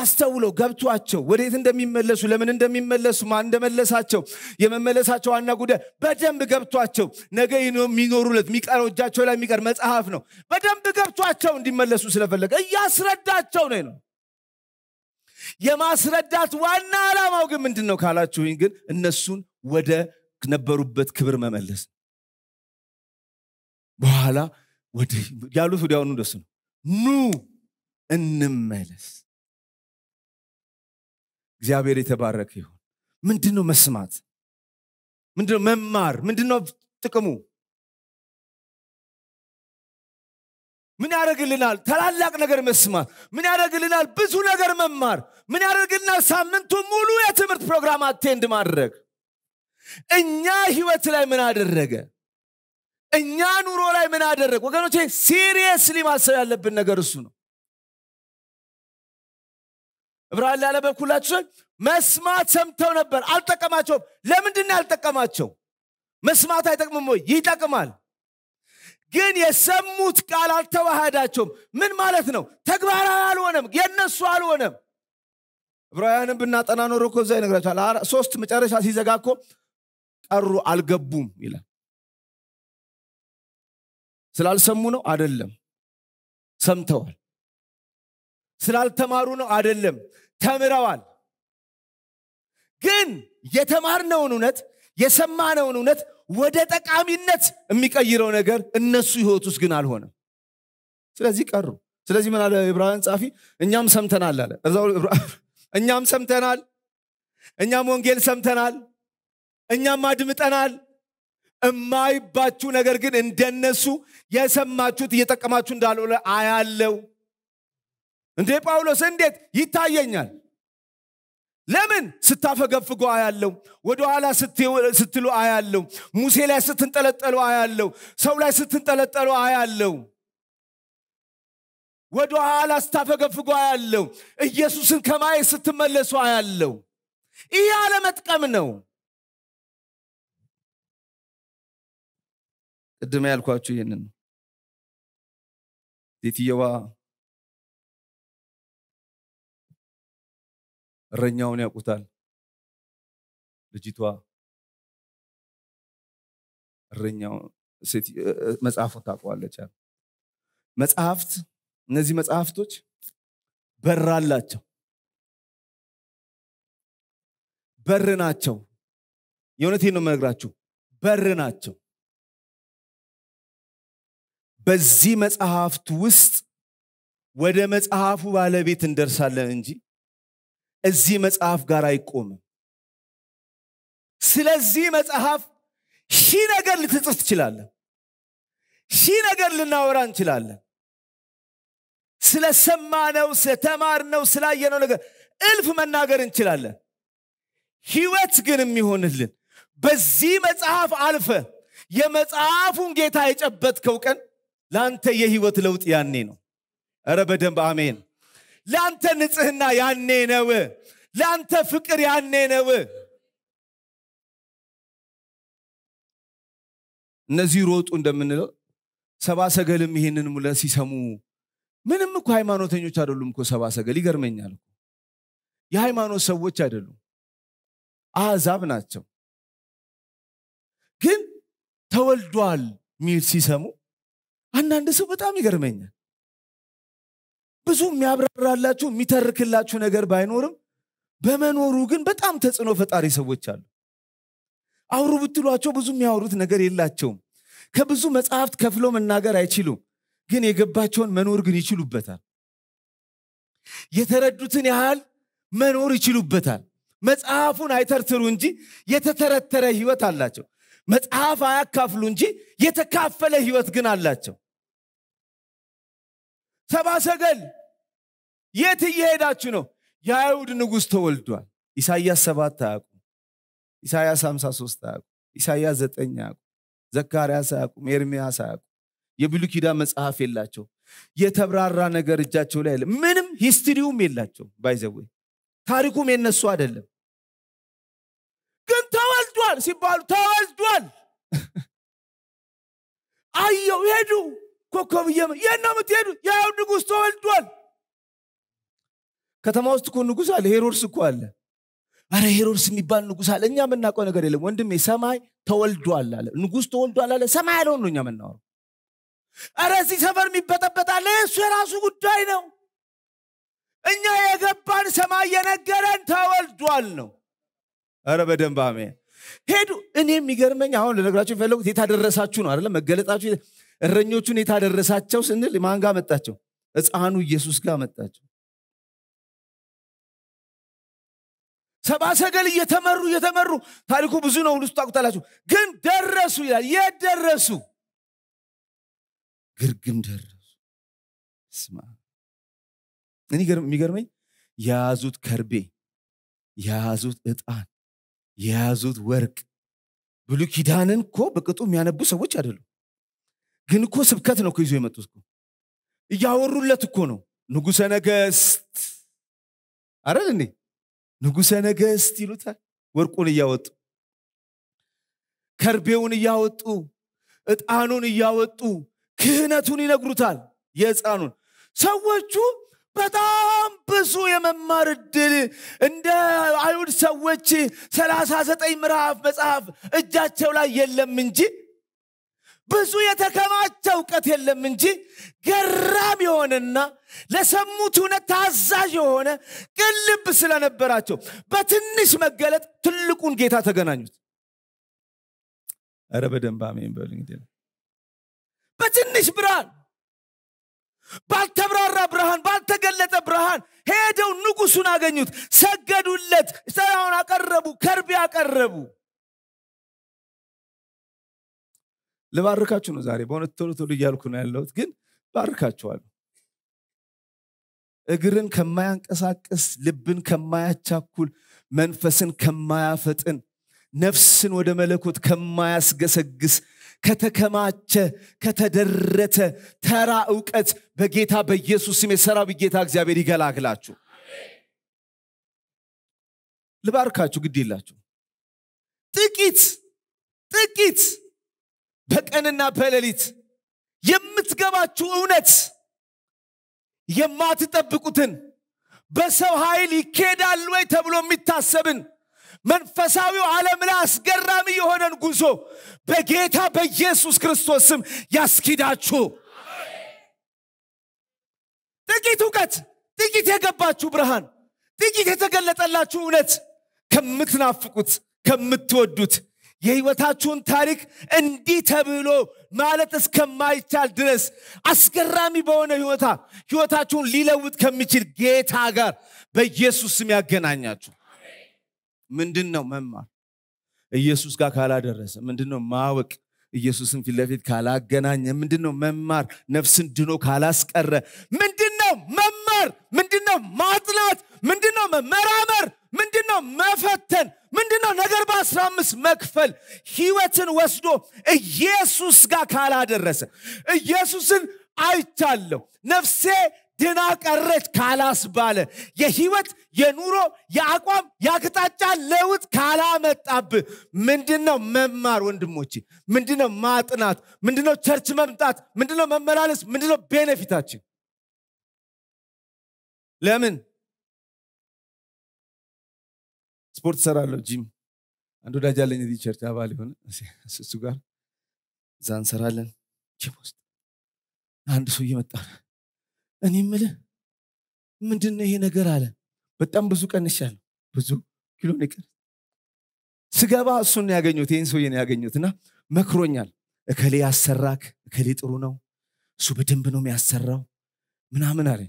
አስተውለው ገብቷቸው ወዴት እንደሚመለሱ ለምን እንደሚመለሱ ማን እንደመለሳቸው የመመለሳቸው ዋና ጉዳይ በደንብ ገብቷቸው ነገ የሚኖሩለት የሚቀረው እጃቸው ላይ የሚቀር መጽሐፍ ነው በደንብ ገብቷቸው እንዲመለሱ ስለፈለገ እያስረዳቸው ነው ነው የማስረዳት ዋና ዓላማው ግን ምንድን ነው ካላችሁኝ ግን እነሱን ወደ ነበሩበት ክብር መመለስ በኋላ ያሉት ወዲያውኑ ደሱ ነው ኑ እንመለስ እግዚአብሔር የተባረከ ይሁን ምንድን ነው መስማት ምንድነው መማር ምንድነው ጥቅሙ ምን ያደረግልናል ታላላቅ ነገር መስማት ምን ያደረግልናል ብዙ ነገር መማር ምን ያደርግልናል ሳምንቱ ሙሉ የትምህርት ፕሮግራም አቴንድ ማድረግ እኛ ህይወት ላይ ምን አደረገ እኛ ኑሮ ላይ ምን አደረግ ወገኖቼ ሲሪየስሊ ማሰብ ያለብን ነገር እሱ ነው ዕብራን ላለበኩላችሁ መስማት ሰምተው ነበር አልጠቀማቸውም ለምንድን ያልጠቀማቸው መስማት አይጠቅምም ወይ ይጠቅማል ግን የሰሙት ቃል አልተዋሃዳቸውም ምን ማለት ነው ተግባራዊ አልሆነም የነሱ አልሆነም እብራውያንም ብናጠና ኖሮ እኮ እዛ ይነግራቸዋል ሶስት መጨረሻ ሲዘጋ እኮ ቀሩ አልገቡም ይላል ስላልሰሙ ነው አደለም ሰምተዋል ስላልተማሩ ነው አደለም ተምረዋል ግን የተማርነውን እውነት የሰማነውን እውነት ወደ ጠቃሚነት የሚቀይረው ነገር እነሱ ህይወት ውስጥ ግን አልሆነም ስለዚህ ቀሩ ስለዚህ ምን አለ ዕብራውያን ጻፊ እኛም ሰምተናል አለ እኛም ሰምተናል እኛም ወንጌል ሰምተናል እኛም አድምጠናል እማይባችሁ ነገር ግን እንደነሱ የሰማችሁት እየጠቀማችሁ እንዳልሆነ አያለው እንዴ ጳውሎስ እንዴት ይታየኛል ለምን ስታፈገፍጎ አያለው ወደኋላ ስትሉ አያለው ሙሴ ላይ ስትንጠለጠሉ አያለው ሰው ላይ ስትንጠለጠሉ አያለው ወደ ኋላ ስታፈገፍጎ አያለው ኢየሱስን ከማየት ስትመለሱ አያለው ይህ አለመጥቀም ነው ቅድመ ያልኳችሁ ይህንን ነው ሴትየዋ እረኛውን ያውቁታል ልጅቷ እረኛው መጽሐፉን ታውቀዋለች መጽሐፍት እነዚህ መጽሐፍቶች በራላቸው በር ናቸው የእውነቴን ነው መነግራችሁ በር ናቸው በዚህ መጽሐፍት ውስጥ ወደ መጽሐፉ ባለቤት እንደርሳለን እንጂ እዚህ መጽሐፍ ጋር አይቆምም ስለዚህ መጽሐፍ ሺ ነገር ልትጽፍ ትችላለን ሺ ነገር ልናወራ እንችላለን ስለሰማነው ስለተማርነው ስላየነው ነገር እልፍ መናገር እንችላለን ህይወት ግን የሚሆንልን በዚህ መጽሐፍ አልፈ የመጽሐፉን ጌታ የጨበጥከው ቀን ለአንተ የህይወት ለውጥ ያኔ ነው እረ በደንብ አሜን ለአንተ ንጽህና ያኔ ነው ለአንተ ፍቅር ያኔ ነው እነዚህ ሮጡ እንደምንለው ሰባ ሰገልም ይህንን ሙለ ሲሰሙ ምንም እኮ ሃይማኖተኞች አይደሉም እኮ ሰባ ሰገል ይገርመኛል የሃይማኖት ሰዎች አይደሉም አዛብ ናቸው ግን ተወልዷል ሚል ሲሰሙ አንዳንድ ሰው በጣም ይገርመኛል ብዙ የሚያብራራላችሁ የሚተርክላችሁ ነገር ባይኖርም በመኖሩ ግን በጣም ተጽዕኖ ፈጣሪ ሰዎች አሉ አውሩ ብትሏቸው ብዙ የሚያወሩት ነገር የላቸውም ከብዙ መጽሐፍት ከፍለው መናገር አይችሉም ግን የገባቸውን መኖር ግን ይችሉበታል የተረዱትን ያህል መኖር ይችሉበታል መጽሐፉን አይተርትሩ እንጂ የተተረተረ ህይወት አላቸው መጽሐፍ አያካፍሉ እንጂ የተካፈለ ህይወት ግን አላቸው ሰባ ሰገል የት እየሄዳችሁ ነው የአይሁድ ንጉሥ ተወልዷል ኢሳያስ ሰባት አያቁ ኢሳያስ 53 አያቁ ኢሳያስ 9 አያቁ ዘካርያስ አያቁ ኤርሚያስ አያቁ የብሉ መጽሐፍ የላቸው የተብራራ ነገር እጃቸው ላይ የለም ምንም ሂስትሪውም የላቸው ባይዘዌ ታሪኩም የነሱ አይደለም ግን ተወልዷል ሲባሉ ተወ አየው ሄዱ ኮከብ እየመ የት ነው የምትሄዱ የአይሁድ ንጉሥ ተወልዷል ከተማ ውስጥ እኮ ንጉሥ አለ ሄሮድስ እኮ አለ አረ ሄሮድስ የሚባል ንጉሥ አለ እኛ የምናውቀው ነገር የለም ወንድሜ ሰማይ ተወልዷል አለ ንጉሥ ተወልዷል አለ ሰማይ ያለውን ነው እኛ የምናወረው አረ እዚህ ሰፈር የሚበጠበጣለ እሱ የራሱ ጉዳይ ነው እኛ የገባን ሰማይ የነገረን ተወልዷል ነው አረ በደንብ አሜን ሄዱ። እኔ የሚገርመኝ አሁን ልነግራቸው የፈለጉት የታደረሳችሁ ነው አይደለም። መገለጣችሁ እረኞቹን የታደረሳቸው ስንል ማን ጋር መጣቸው? ሕፃኑ ኢየሱስ ጋር መጣቸው። ሰባ ሰገል እየተመሩ እየተመሩ ታሪኩ ብዙ ነው፣ ሁሉ ታውቁታላችሁ። ግን ደረሱ ይላል። የት ደረሱ? ግርግም ደረሱ። ስማ እኔ የሚገርመኝ የያዙት ከርቤ የያዙት ዕጣን የያዙት ወርቅ ብሉ ኪዳንን እኮ በቅጡ የሚያነቡ ሰዎች አይደሉም ግን እኮ ስብከት ነው ይዞ የመጡት እኮ እያወሩለት እኮ ነው ንጉሰ ነገስት አረል እኔ ንጉሰ ነገስት ይሉታል ወርቁን እያወጡ ከርቤውን እያወጡ እጣኑን እያወጡ ክህነቱን ይነግሩታል የህፃኑን ሰዎቹ በጣም ብዙ የመማር እድል እንደ አይሁድ ሰዎች 39 ዘጠኝ ምዕራፍ መጽሐፍ እጃቸው ላይ የለም እንጂ ብዙ የተከማቸ እውቀት የለም እንጂ ገራም የሆነና ለሰሙት እውነት ታዛዥ የሆነ ቅን ልብ ስለነበራቸው በትንሽ መገለጥ ትልቁን ጌታ ተገናኙት ረ በደንብ አሜን በሉ በትንሽ ብርሃን ባልተብራራ ብርሃን ባልተገለጠ ብርሃን ሄደው ንጉሱን አገኙት ሰገዱለት ሰላውን አቀረቡ ከርቢ አቀረቡ ልባርካችሁ ነው ዛሬ በሆነ ቶሎ ቶሎ እያልኩ ነው ያለሁት ግን ባርካችኋል እግርን ከማያንቀሳቅስ ልብን ከማያቻኩል መንፈስን ከማያፈጥን ነፍስን ወደ መለኮት ከማያስገሰግስ ከተከማቸ ከተደረተ ተራ እውቀት በጌታ በኢየሱስ ስም የሰራዊት ጌታ እግዚአብሔር ይገላግላችሁ ልባርካችሁ ግድ የላችሁ ጥቂት ጥቂት በቀንና በሌሊት የምትገባችሁ እውነት የማትጠብቁትን በሰው ኃይል ይኬዳል ወይ ተብሎ የሚታሰብን መንፈሳዊው ዓለም ላይ አስገራሚ የሆነን ጉዞ በጌታ በኢየሱስ ክርስቶስ ስም ያስኪዳችሁ። ጥቂት እውቀት፣ ጥቂት የገባችሁ ብርሃን፣ ጥቂት የተገለጠላችሁ እውነት ከምትናፍቁት ከምትወዱት የህይወታችሁን ታሪክ እንዲህ ተብሎ ማለት እስከማይቻል ድረስ አስገራሚ በሆነ ህይወታ ህይወታችሁን ሊለውጥ ከሚችል ጌታ ጋር በኢየሱስ ስም ያገናኛችሁ። ምንድን ነው መማር ኢየሱስ ጋር ካላደረሰ ምንድን ነው ማወቅ ኢየሱስን ፊት ለፊት ካላገናኘ ምንድን ነው መማር ነፍስን ድኖ ካላስቀረ ምንድን ነው መማር ምንድን ነው ማጥናት ምንድን ነው መመራመር ምንድን ነው መፈተን ምንድን ነው ነገር በአስራ አምስት መክፈል ህይወትን ወስዶ ኢየሱስ ጋር ካላደረሰ ኢየሱስን አይቻለሁ ነፍሴ ድና ቀረች ካላስባለ የህይወት የኑሮ የአቋም የአቅጣጫ ለውጥ ካላመጣብ ምንድነው መማር ወንድሞቼ ምንድነው ማጥናት ምንድነው ቸርች መምጣት ምንድነው መመላለስ ምንድነው ቤነፊታችን ለምን ስፖርት ሰራለሁ ጂም አንድ ወዳጅ አለኝ እዚህ ቸርች አባል የሆነ እሱ ጋር እዛ እንሰራለን ጂም ውስጥ አንድ ሰው እየመጣ ነው እኔ ምልህ ምንድን ይሄ ነገር አለ በጣም ብዙ ቀንሻለሁ ብዙ ኪሎ ሜትር ስገባ እሱን ያገኙት ይህን ሰውዬ ያገኙት እና መክሮኛል እከሌ ያሰራክ እከሌ ጥሩ ነው እሱ በደንብ ነው የሚያሰራው ምናምን አለ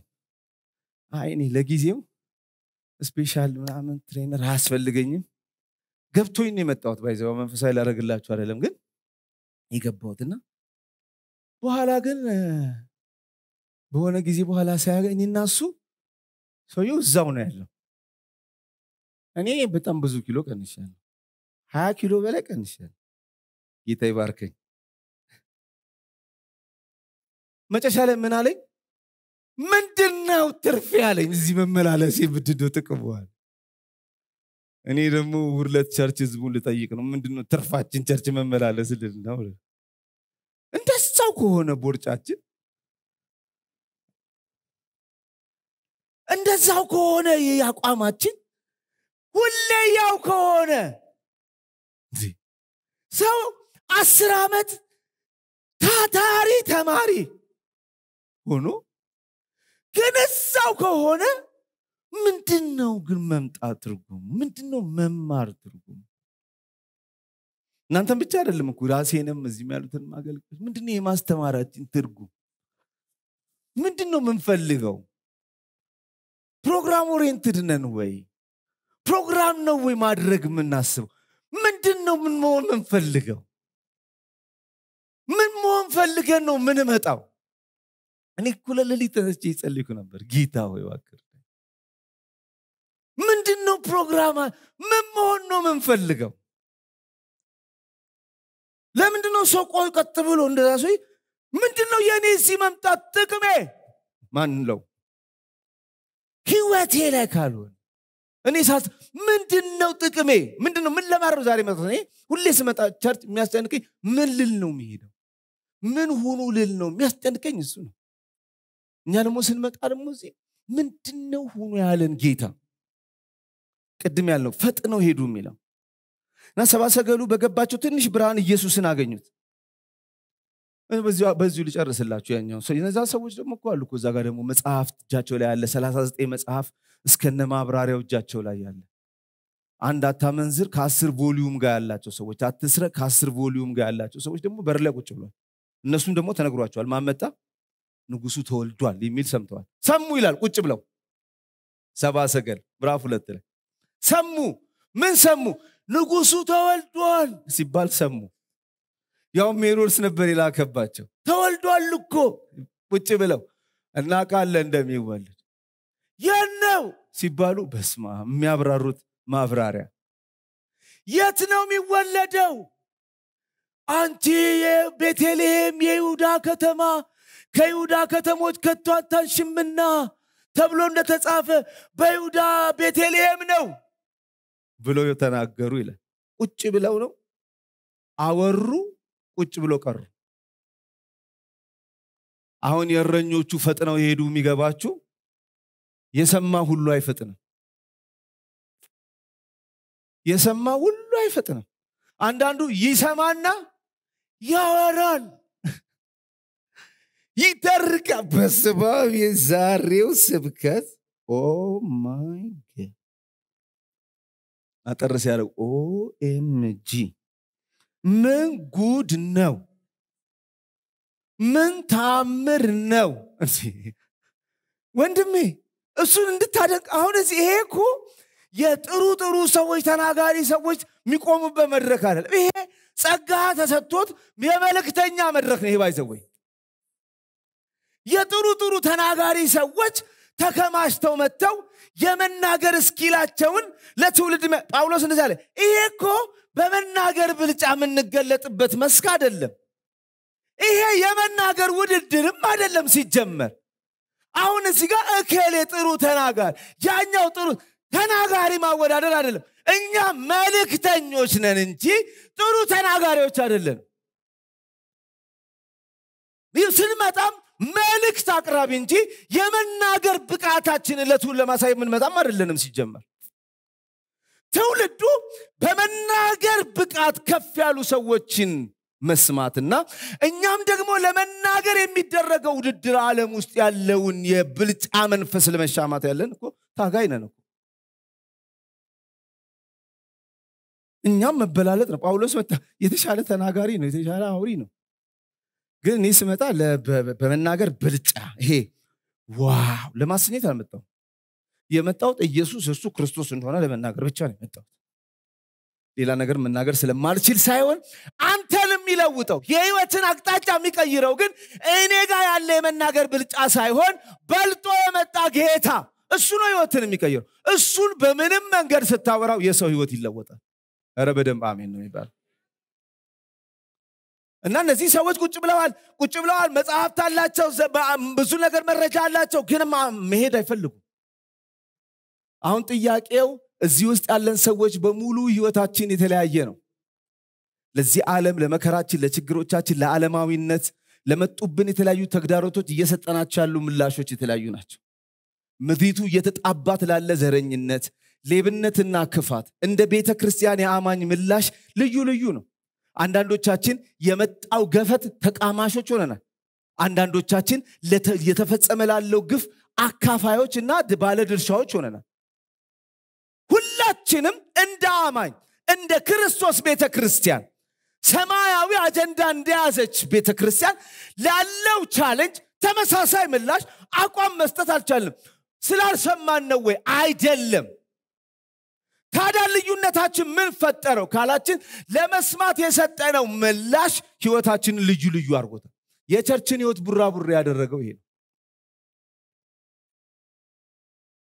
አይኔ ለጊዜው ስፔሻል ምናምን ትሬነር አያስፈልገኝም ገብቶኝ ነው የመጣሁት ባይዘባ መንፈሳዊ ላደረግላችሁ አይደለም ግን የገባሁትና በኋላ ግን በሆነ ጊዜ በኋላ ሳያገ እኔና እሱ ሰውየው እዛው ነው ያለው። እኔ በጣም ብዙ ኪሎ ቀንሻለሁ፣ ሀያ ኪሎ በላይ ቀንሻለሁ። ጌታ ይባርከኝ። መጨረሻ ላይ ምን አለኝ? ምንድነው ትርፌ አለኝ። እዚህ መመላለሴ ምንድነው ጥቅሙ እኔ ደግሞ ውርለት ቸርች ህዝቡን ልጠይቅ ነው። ምንድነው ትርፋችን ቸርች መመላለስ ነው። እንደዛው ከሆነ ቦርጫችን እንደዛው ከሆነ ይህ አቋማችን ሁሌ ያው ከሆነ ሰው አስር ዓመት ታታሪ ተማሪ ሆኖ ግን እዛው ከሆነ ምንድን ነው ግን መምጣት ትርጉም ምንድን ነው መማር ትርጉም እናንተም ብቻ አይደለም እኮ ራሴንም እዚህም ያሉትን ማገልገል ምንድነው የማስተማራችን ትርጉም ምንድን ነው የምንፈልገው ፕሮግራም ኦሪየንትድ ነን ወይ ፕሮግራም ነው ወይ ማድረግ የምናስበው ምንድን ነው ምን መሆን ምንፈልገው ምን መሆን ፈልገን ነው ምንመጣው እኔ እኩለ ሌሊት ተነስቼ ይጸልይኩ ነበር ጌታ ሆይ ዋክር ምንድን ነው ፕሮግራም ምን መሆን ነው ምንፈልገው ለምንድን ነው ሰው ቀጥ ብሎ እንደዛ ምንድን ነው የእኔ እዚህ መምጣት ጥቅሜ ማን ለው ህይወቴ ላይ ካልሆነ እኔ ሳስ ምንድን ነው ጥቅሜ ምንድን ነው ምን ለማድረግ ዛሬ መ ሁሌ ስመጣ ቸርች የሚያስጨንቀኝ ምን ልል ነው የሚሄደው ምን ሁኑ ልል ነው የሚያስጨንቀኝ እሱ ነው እኛ ደግሞ ስንመጣ ደግሞ እዚህ ምንድነው ሁኑ ያለን ጌታ ቅድም ያለው ፈጥነው ሄዱ የሚለው እና ሰባሰገሉ በገባቸው ትንሽ ብርሃን ኢየሱስን አገኙት በዚሁ ልጨርስላችሁ ያኛው ሰው እነዛ ሰዎች ደግሞ እኮ አሉ እዛ ጋር ደግሞ መጽሐፍ እጃቸው ላይ ያለ 39 መጽሐፍ እስከነ ማብራሪያው እጃቸው ላይ ያለ አንድ አታመንዝር ከአስር ቮሊዩም ጋር ያላቸው ሰዎች አትስረ ከአስር ቮሊዩም ጋር ያላቸው ሰዎች ደግሞ በር ላይ ቁጭ ብሏል እነሱም ደግሞ ተነግሯቸዋል ማመጣ ንጉሱ ተወልዷል የሚል ሰምተዋል ሰሙ ይላል ቁጭ ብለው ሰባ ሰገል ምራፍ ሁለት ላይ ሰሙ ምን ሰሙ ንጉሱ ተወልዷል ሲባል ሰሙ ያውም ሄሮድስ ነበር የላከባቸው ተወልዷል እኮ ቁጭ ብለው እናቃለ እንደሚወልድ የት ነው ሲባሉ በስማ የሚያብራሩት ማብራሪያ የት ነው የሚወለደው አንቺ ቤተልሔም የይሁዳ ከተማ ከይሁዳ ከተሞች ከቶ አታንሽምና ተብሎ እንደተጻፈ በይሁዳ ቤተልሔም ነው ብሎ የተናገሩ ይላል ቁጭ ብለው ነው አወሩ ቁጭ ብሎ ቀሩ። አሁን የእረኞቹ ፈጥነው የሄዱ የሚገባችሁ የሰማ ሁሉ አይፈጥንም። የሰማ ሁሉ አይፈጥንም። አንዳንዱ ይሰማና ያወራል፣ ይደርጋ በስባብ የዛሬው ስብከት ኦ ማይ አጠር ሲያደርግ ኦኤምጂ ምን ጉድ ነው! ምን ታምር ነው! ወንድሜ እሱን እንድታደንቅ አሁን እዚህ ይሄ እኮ የጥሩ ጥሩ ሰዎች ተናጋሪ ሰዎች የሚቆሙበት መድረክ አይደለም። ይሄ ጸጋ ተሰጥቶት የመልእክተኛ መድረክ ነው። ይሄ ባይዘወይ የጥሩ ጥሩ ተናጋሪ ሰዎች ተከማችተው መጥተው የመናገር እስኪላቸውን ለትውልድ ጳውሎስ እንደዚህ አለ። ይሄ እኮ በመናገር ብልጫ የምንገለጥበት መስክ አይደለም። ይሄ የመናገር ውድድርም አይደለም ሲጀመር። አሁን እዚ ጋር እከሌ ጥሩ ተናጋሪ፣ ያኛው ጥሩ ተናጋሪ ማወዳደር አይደለም። እኛ መልእክተኞች ነን እንጂ ጥሩ ተናጋሪዎች አይደለን። ስንመጣም መልእክት አቅራቢ እንጂ የመናገር ብቃታችን እለቱን ለማሳየ የምንመጣም አደለንም ሲጀመር ትውልዱ በመናገር ብቃት ከፍ ያሉ ሰዎችን መስማትና እኛም ደግሞ ለመናገር የሚደረገው ውድድር ዓለም ውስጥ ያለውን የብልጫ መንፈስ ለመሻማት ያለን እኮ ታጋይ ነን እኛም መበላለጥ ነው ጳውሎስ መጣ የተሻለ ተናጋሪ ነው የተሻለ አውሪ ነው ግን እኔ ስመጣ በመናገር ብልጫ ይሄ ዋው ለማስኘት አልመጣው የመጣሁት ኢየሱስ እሱ ክርስቶስ እንደሆነ ለመናገር ብቻ ነው የመጣሁት ሌላ ነገር መናገር ስለማልችል ሳይሆን አንተን የሚለውጠው የህይወትን አቅጣጫ የሚቀይረው ግን እኔ ጋር ያለ የመናገር ብልጫ ሳይሆን በልጦ የመጣ ጌታ እሱ ነው ህይወትን የሚቀይረው እሱን በምንም መንገድ ስታወራው የሰው ህይወት ይለወጣል ረ በደንብ አሜን ነው የሚባል እና እነዚህ ሰዎች ቁጭ ብለዋል ቁጭ ብለዋል መጽሐፍት አላቸው ብዙ ነገር መረጃ አላቸው ግን መሄድ አይፈልጉም አሁን ጥያቄው እዚህ ውስጥ ያለን ሰዎች በሙሉ ህይወታችን የተለያየ ነው። ለዚህ ዓለም፣ ለመከራችን፣ ለችግሮቻችን፣ ለዓለማዊነት፣ ለመጡብን የተለያዩ ተግዳሮቶች እየሰጠናቸው ያሉ ምላሾች የተለያዩ ናቸው። ምድሪቱ እየተጣባት ላለ ዘረኝነት፣ ሌብነትና ክፋት እንደ ቤተ ክርስቲያን የአማኝ ምላሽ ልዩ ልዩ ነው። አንዳንዶቻችን የመጣው ገፈት ተቃማሾች ሆነናል። አንዳንዶቻችን የተፈጸመ ላለው ግፍ አካፋዮች እና ባለድርሻዎች ሆነናል። ሁላችንም እንደ አማኝ እንደ ክርስቶስ ቤተ ክርስቲያን ሰማያዊ አጀንዳ እንደያዘች ቤተ ክርስቲያን ላለው ቻለንጅ ተመሳሳይ ምላሽ አቋም መስጠት አልቻለም ስላልሰማን ነው ወይ አይደለም ታዲያ ልዩነታችን ምን ፈጠረው ካላችን ለመስማት የሰጠነው ምላሽ ህይወታችንን ልዩ ልዩ አርጎታል የቸርችን ህይወት ቡራቡሬ ያደረገው ይሄ ነው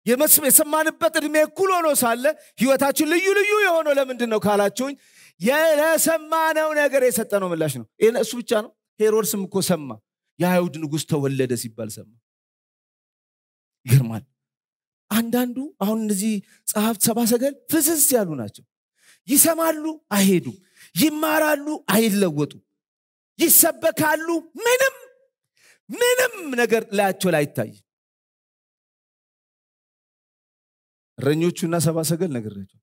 የሰማንበት እድሜ እኩል ሆኖ ሳለ ህይወታችን ልዩ ልዩ የሆነው ለምንድን ነው ካላችሁኝ የለሰማነው ነገር የሰጠነው ምላሽ ነው እሱ ብቻ ነው ሄሮድስም እኮ ሰማ የአይሁድ ንጉሥ ተወለደ ሲባል ሰማ ይገርማል አንዳንዱ አሁን እነዚህ ጸሐፍት ሰባ ሰገል ፍስስ ያሉ ናቸው ይሰማሉ አይሄዱም ይማራሉ አይለወጡም ይሰበካሉ ምንም ምንም ነገር ላያቸው ላይ አይታይም እረኞቹና ሰባ ሰገል ነገራቸው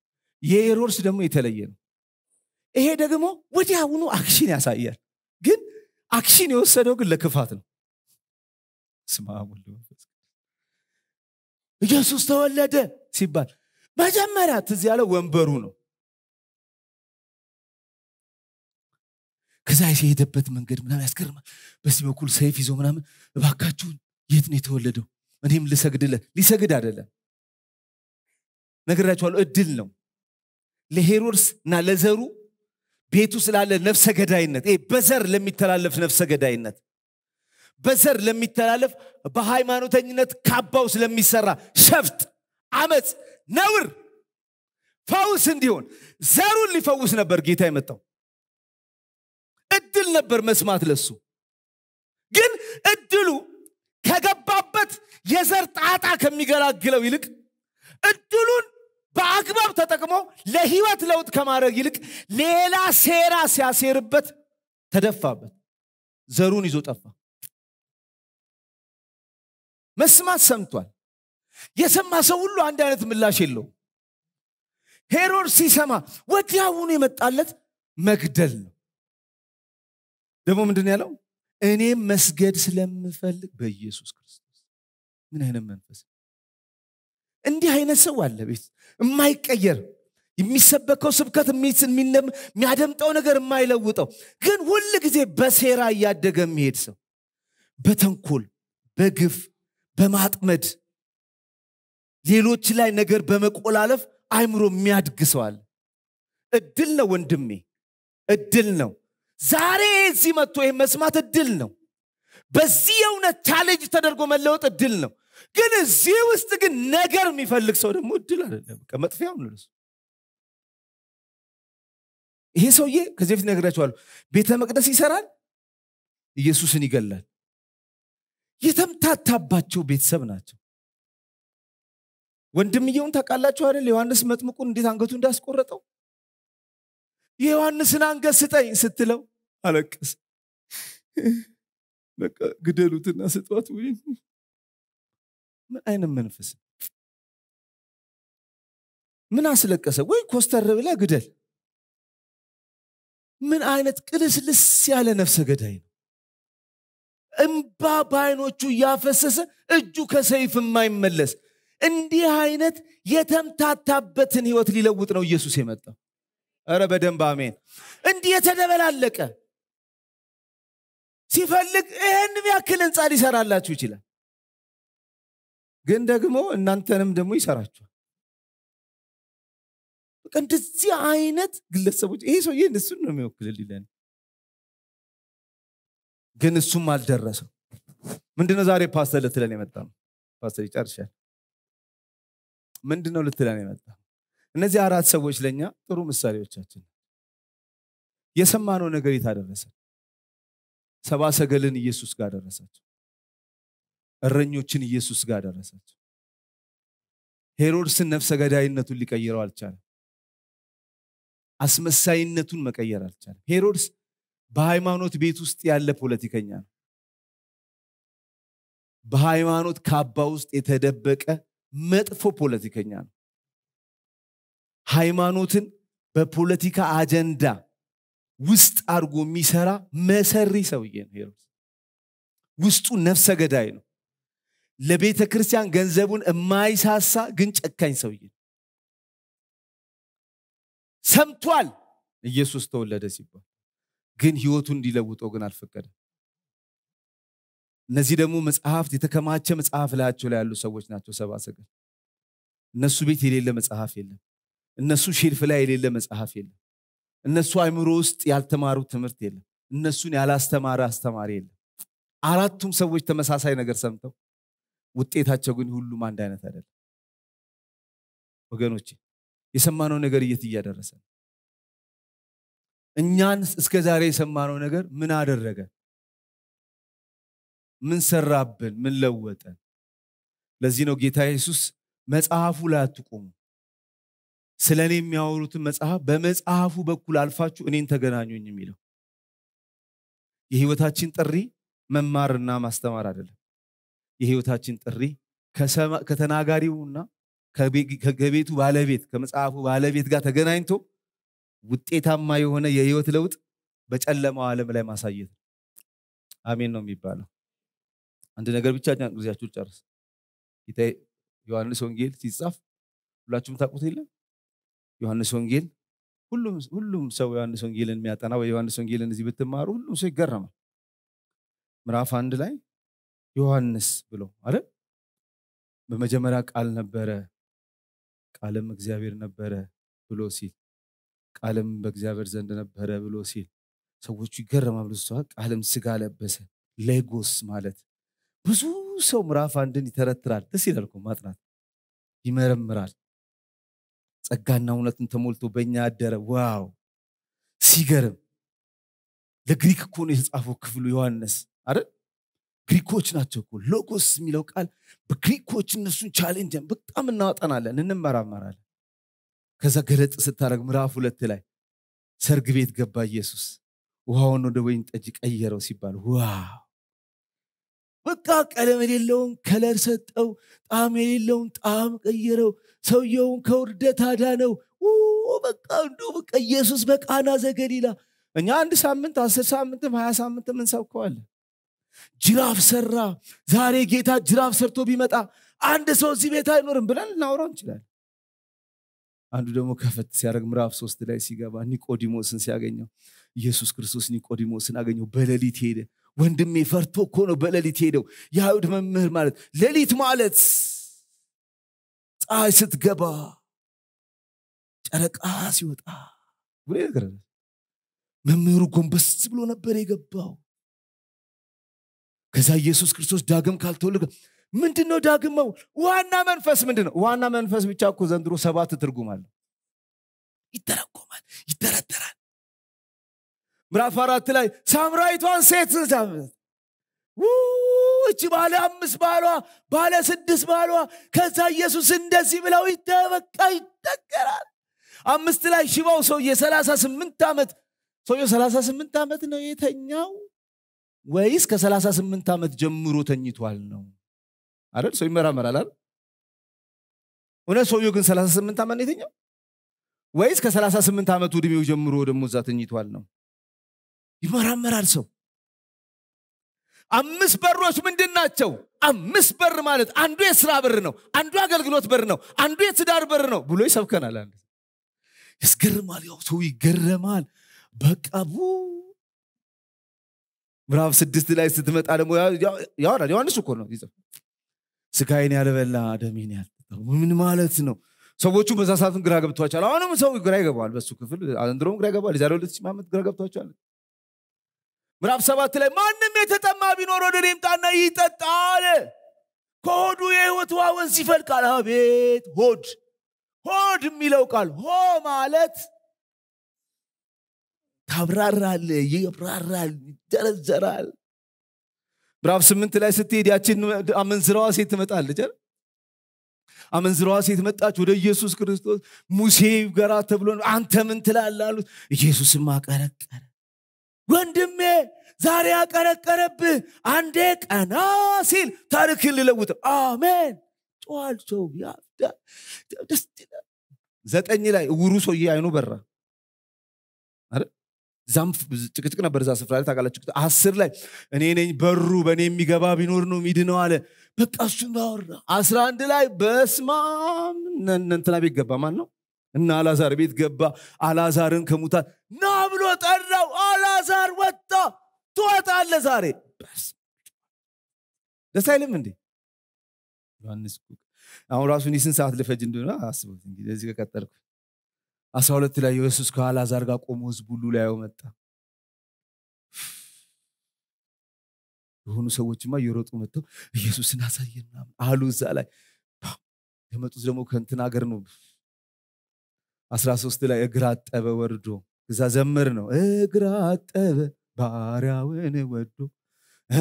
የሄሮድስ ደግሞ የተለየ ነው ይሄ ደግሞ ወዲያውኑ አክሽን ያሳያል ግን አክሽን የወሰደው ግን ለክፋት ነው ኢየሱስ ተወለደ ሲባል መጀመሪያ ትዝ ያለ ወንበሩ ነው ከዛ የሄደበት መንገድ ምናምን ያስገርማል በዚህ በኩል ሰይፍ ይዞ ምናምን እባካችሁን የት ነው የተወለደው እኔም ልሰግድለ ሊሰግድ አይደለም ነግራችኋለሁ፣ እድል ነው። ለሄሮድስ እና ለዘሩ ቤቱ ስላለ ነፍሰ ገዳይነት በዘር ለሚተላለፍ ነፍሰ ገዳይነት በዘር ለሚተላለፍ በሃይማኖተኝነት ካባው ስለሚሰራ ሸፍጥ፣ አመፅ፣ ነውር ፈውስ እንዲሆን ዘሩን ሊፈውስ ነበር ጌታ የመጣው። እድል ነበር መስማት ለሱ ግን እድሉ ከገባበት የዘር ጣጣ ከሚገላግለው ይልቅ እድሉን በአግባብ ተጠቅሞ ለህይወት ለውጥ ከማድረግ ይልቅ ሌላ ሴራ ሲያሴርበት ተደፋበት ዘሩን ይዞ ጠፋ መስማት ሰምቷል የሰማ ሰው ሁሉ አንድ አይነት ምላሽ የለው ሄሮድ ሲሰማ ወዲያውኑ የመጣለት መግደል ነው ደግሞ ምንድን ያለው እኔም መስገድ ስለምፈልግ በኢየሱስ ክርስቶስ ምን አይነት መንፈስ እንዲህ አይነት ሰው አለ ቤት የማይቀየር የሚሰበከው ስብከት የሚያደምጠው ነገር የማይለውጠው ግን ሁል ጊዜ በሴራ እያደገ የሚሄድ ሰው በተንኮል በግፍ በማጥመድ ሌሎች ላይ ነገር በመቆላለፍ አይምሮ የሚያድግ ሰዋል እድል ነው ወንድሜ እድል ነው ዛሬ እዚህ መጥቶ ይህ መስማት እድል ነው በዚህ የእውነት ቻሌንጅ ተደርጎ መለወጥ እድል ነው ግን እዚህ ውስጥ ግን ነገር የሚፈልግ ሰው ደግሞ እድል አይደለም መጥፊያው ነው ይሄ ሰውዬ ከዚህ በፊት ነገራቸዋሉ ቤተ መቅደስ ይሰራል ኢየሱስን ይገላል የተምታታባቸው ቤተሰብ ናቸው ወንድምየውን ታቃላቸው አይደል ዮሐንስ መጥምቁን እንዴት አንገቱ እንዳስቆረጠው የዮሐንስን አንገት ስጠኝ ስትለው አለቀስ በቃ ግደሉትና ስጧት ወይ ምን አይነት መንፈስ ምን አስለቀሰ ወይ ኮስተር ብለ ግደል ምን አይነት ቅልስልስ ያለ ነፍሰ ገዳይ ነው እንባ በአይኖቹ እያፈሰሰ እጁ ከሰይፍ የማይመለስ እንዲህ አይነት የተምታታበትን ህይወት ሊለውጥ ነው ኢየሱስ የመጣው እረ በደንብ አሜን እንዲህ የተደበላለቀ ሲፈልግ ይህን ያክል ህንፃ ሊሰራላችሁ ይችላል ግን ደግሞ እናንተንም ደግሞ ይሰራችኋል እንደዚህ አይነት ግለሰቦች ይሄ ሰውዬ እሱን ነው የሚወክልልኝ ግን እሱም አልደረሰም ምንድነው ዛሬ ፓስተር ልትለን የመጣ ነው ፓስተር ይጨርሻል ምንድነው ልትለን የመጣ እነዚህ አራት ሰዎች ለእኛ ጥሩ ምሳሌዎቻችን የሰማነው ነገር የታደረሰ ሰባ ሰገልን ኢየሱስ ጋር ደረሳቸው እረኞችን ኢየሱስ ጋር ደረሰችው። ሄሮድስን ነፍሰ ገዳይነቱን ሊቀይረው አልቻለም። አስመሳይነቱን መቀየር አልቻለም። ሄሮድስ በሃይማኖት ቤት ውስጥ ያለ ፖለቲከኛ ነው። በሃይማኖት ካባ ውስጥ የተደበቀ መጥፎ ፖለቲከኛ ነው። ሃይማኖትን በፖለቲካ አጀንዳ ውስጥ አድርጎ የሚሰራ መሰሪ ሰውዬ ነው ሄሮድስ። ውስጡ ነፍሰ ገዳይ ነው። ለቤተ ክርስቲያን ገንዘቡን የማይሳሳ ግን ጨካኝ ሰውዬ ሰምቷል ኢየሱስ ተወለደ ሲባል ግን ህይወቱን እንዲለውጠው ግን አልፈቀደም እነዚህ ደግሞ መጽሐፍት የተከማቸ መጽሐፍ ላያቸው ላይ ያሉ ሰዎች ናቸው ሰባ ሰገል እነሱ ቤት የሌለ መጽሐፍ የለም እነሱ ሼልፍ ላይ የሌለ መጽሐፍ የለም እነሱ አይምሮ ውስጥ ያልተማሩ ትምህርት የለም እነሱን ያላስተማረ አስተማሪ የለም አራቱም ሰዎች ተመሳሳይ ነገር ሰምተው ውጤታቸው ግን ሁሉም አንድ አይነት አይደለም ወገኖቼ የሰማነው ነገር እየት እያደረሰ ነው እኛን እስከ ዛሬ የሰማነው ነገር ምን አደረገ ምን ሰራብን ምን ለወጠን ለዚህ ነው ጌታ ኢየሱስ መጽሐፉ ላይ አትቆሙ ስለ እኔ የሚያወሩትን መጽሐፍ በመጽሐፉ በኩል አልፋችሁ እኔን ተገናኙኝ የሚለው የህይወታችን ጥሪ መማርና ማስተማር አይደለም የህይወታችን ጥሪ ከተናጋሪውና ከቤቱ ባለቤት ከመጽሐፉ ባለቤት ጋር ተገናኝቶ ውጤታማ የሆነ የህይወት ለውጥ በጨለማው ዓለም ላይ ማሳየት ነው። አሜን ነው የሚባለው። አንድ ነገር ብቻ ጊዜያችሁ ጨርስ። ዮሐንስ ወንጌል ሲጻፍ ሁላችሁም ታቁት የለም ዮሐንስ ወንጌል ሁሉም ሰው ዮሐንስ ወንጌልን የሚያጠና ወይ ዮሐንስ ወንጌልን እዚህ ብትማሩ ሁሉም ሰው ይገረማል። ምራፍ አንድ ላይ ዮሐንስ ብሎ አለ በመጀመሪያ ቃል ነበረ ቃልም እግዚአብሔር ነበረ ብሎ ሲል ቃልም በእግዚአብሔር ዘንድ ነበረ ብሎ ሲል ሰዎቹ ይገረማሉ እሷ ቃልም ስጋ ለበሰ ሌጎስ ማለት ብዙ ሰው ምዕራፍ አንድን ይተረትራል ደስ ይላል ማጥናት ይመረምራል ጸጋና እውነትን ተሞልቶ በእኛ አደረ ዋው ሲገርም ለግሪክ እኮ ነው የተጻፈው ክፍሉ ዮሐንስ አይደል ግሪኮች ናቸው እኮ ሎጎስ የሚለው ቃል በግሪኮች እነሱን ቻሌንጅ በጣም እናወጠናለን እንመራመራለን ከዛ ገለጥ ስታደረግ ምራፍ ሁለት ላይ ሰርግ ቤት ገባ ኢየሱስ ውሃውን ወደ ወይን ጠጅ ቀየረው ሲባል ዋው በቃ ቀለም የሌለውን ከለር ሰጠው ጣም የሌለውን ጣም ቀየረው ሰውየውን ከውርደት አዳነው በቃ እንዱ በቃ ኢየሱስ በቃና ዘገሊላ እኛ አንድ ሳምንት አስር ሳምንትም ሀያ ሳምንትም እንሰብከዋለን ጅራፍ ሰራ ዛሬ ጌታ ጅራፍ ሰርቶ ቢመጣ አንድ ሰው እዚህ ቤት አይኖርም ብለን ልናውራው እንችላለን አንዱ ደግሞ ከፈት ሲያደርግ ምራፍ ሶስት ላይ ሲገባ ኒቆዲሞስን ሲያገኘው ኢየሱስ ክርስቶስ ኒቆዲሞስን አገኘው በሌሊት ሄደ ወንድሜ ፈርቶ እኮ ነው በሌሊት ሄደው የአይሁድ መምህር ማለት ሌሊት ማለት ፀሐይ ስትገባ ጨረቃ ሲወጣ ብሎ መምህሩ ጎንበስ ብሎ ነበር የገባው ከዛ ኢየሱስ ክርስቶስ ዳግም ካልተወለደ ምንድን ነው ዳግም ዋና መንፈስ ምንድን ነው ዋና መንፈስ ብቻ እኮ ዘንድሮ ሰባት ትርጉማለ ይተረጎማል ይደረደራል ምራፍ አራት ላይ ሳምራዊቷን ሴት እቺ ባለ አምስት ባሏ ባለ ስድስት ባሏ ከዛ ኢየሱስ እንደዚህ ብለው ይደበቃ ይደገራል አምስት ላይ ሽባው ሰውዬ ሰላሳ ስምንት ዓመት ሰውየ ሰላሳ ስምንት ዓመት ነው የተኛው ወይስ ከ38 ዓመት ጀምሮ ተኝቷል ነው አይደል ሰው ይመራመራል አይደል እውነት ሰውየው ግን 38 ዓመት ነው የተኛው ወይስ ከ38 ዓመቱ ዕድሜው ጀምሮ ደግሞ እዛ ተኝቷል ነው ይመራመራል ሰው አምስት በሮች ምንድን ናቸው አምስት በር ማለት አንዱ የስራ በር ነው አንዱ አገልግሎት በር ነው አንዱ የትዳር በር ነው ብሎ ይሰብከናል አንድ ያስገርማል ያው ሰው ይገረማል በቃ ምዕራፍ ስድስት ላይ ስትመጣ ደግሞ ያወራል ዮሐንስ እኮ ነው ይዘው ስጋይን ያልበላ ደሜን ያል ምን ማለት ነው ሰዎቹ በዛ ሰዓትም ግራ ገብቷቸዋል አሁንም ሰው ግራ ይገባዋል በሱ ክፍል አንድሮም ግራ ይገባል የዛሬ ሁለት ሲማመት ግራ ገብቷቸዋል ምዕራፍ ሰባት ላይ ማንም የተጠማ ቢኖር ወደ እኔ ይምጣና ይጠጣ አለ ከሆዱ የህይወት ውሃ ወንዝ ይፈልቃል አቤት ሆድ ሆድ የሚለው ቃል ሆ ማለት ታብራራል፣ ይብራራል፣ ይዘረዘራል። ምዕራፍ ስምንት ላይ ስትሄድ ያችን አመንዝራዋ ሴት ትመጣለች። አመንዝራዋ ሴት መጣች ወደ ኢየሱስ ክርስቶስ። ሙሴ ገራ ተብሎ አንተ ምን ትላለህ አሉት። ኢየሱስም አቀረቀረ። ወንድሜ ዛሬ ያቀረቀረብህ አንዴ ቀና ሲል ታሪክን ልለውጠው። አሜን። ጨዋል ሰው ያፍዳል። ዘጠኝ ላይ እውሩ ሰውዬ አይኑ በራ። እዛም ጭቅጭቅ ነበር እዛ ስፍራ ላይ ታውቃላችሁ አስር ላይ እኔ ነኝ በሩ በእኔ የሚገባ ቢኖር ነው ሚድ ነው አለ በቃ እሱን ባወራ አስራ አንድ ላይ በስማም እንትና ቤት ገባ ማን ነው እና አላዛር ቤት ገባ አላዛርን ከሙታት ና ብሎ ጠራው አላዛር ወጣ ትወጣለ ዛሬ ደስ አይልም እንዴ ዮሐንስ አሁን ራሱን ይስን ሰዓት ልፈጅ እንደሆነ አስቡት እንግዲህ ከቀጠልኩ አስራ ሁለት ላይ ኢየሱስ ከኋላ ዛርጋ ቆሞ ህዝብ ሁሉ ላይ መጣ የሆኑ ሰዎችማ እየሮጡ መጥተው ኢየሱስን አሳየና ምናምን አሉ እዛ ላይ የመጡት ደግሞ ከንትን ሀገር ነው አስራ ሶስት ላይ እግር አጠበ ወርዶ እዛ ዘምር ነው እግር አጠበ ባሪያውን ወዶ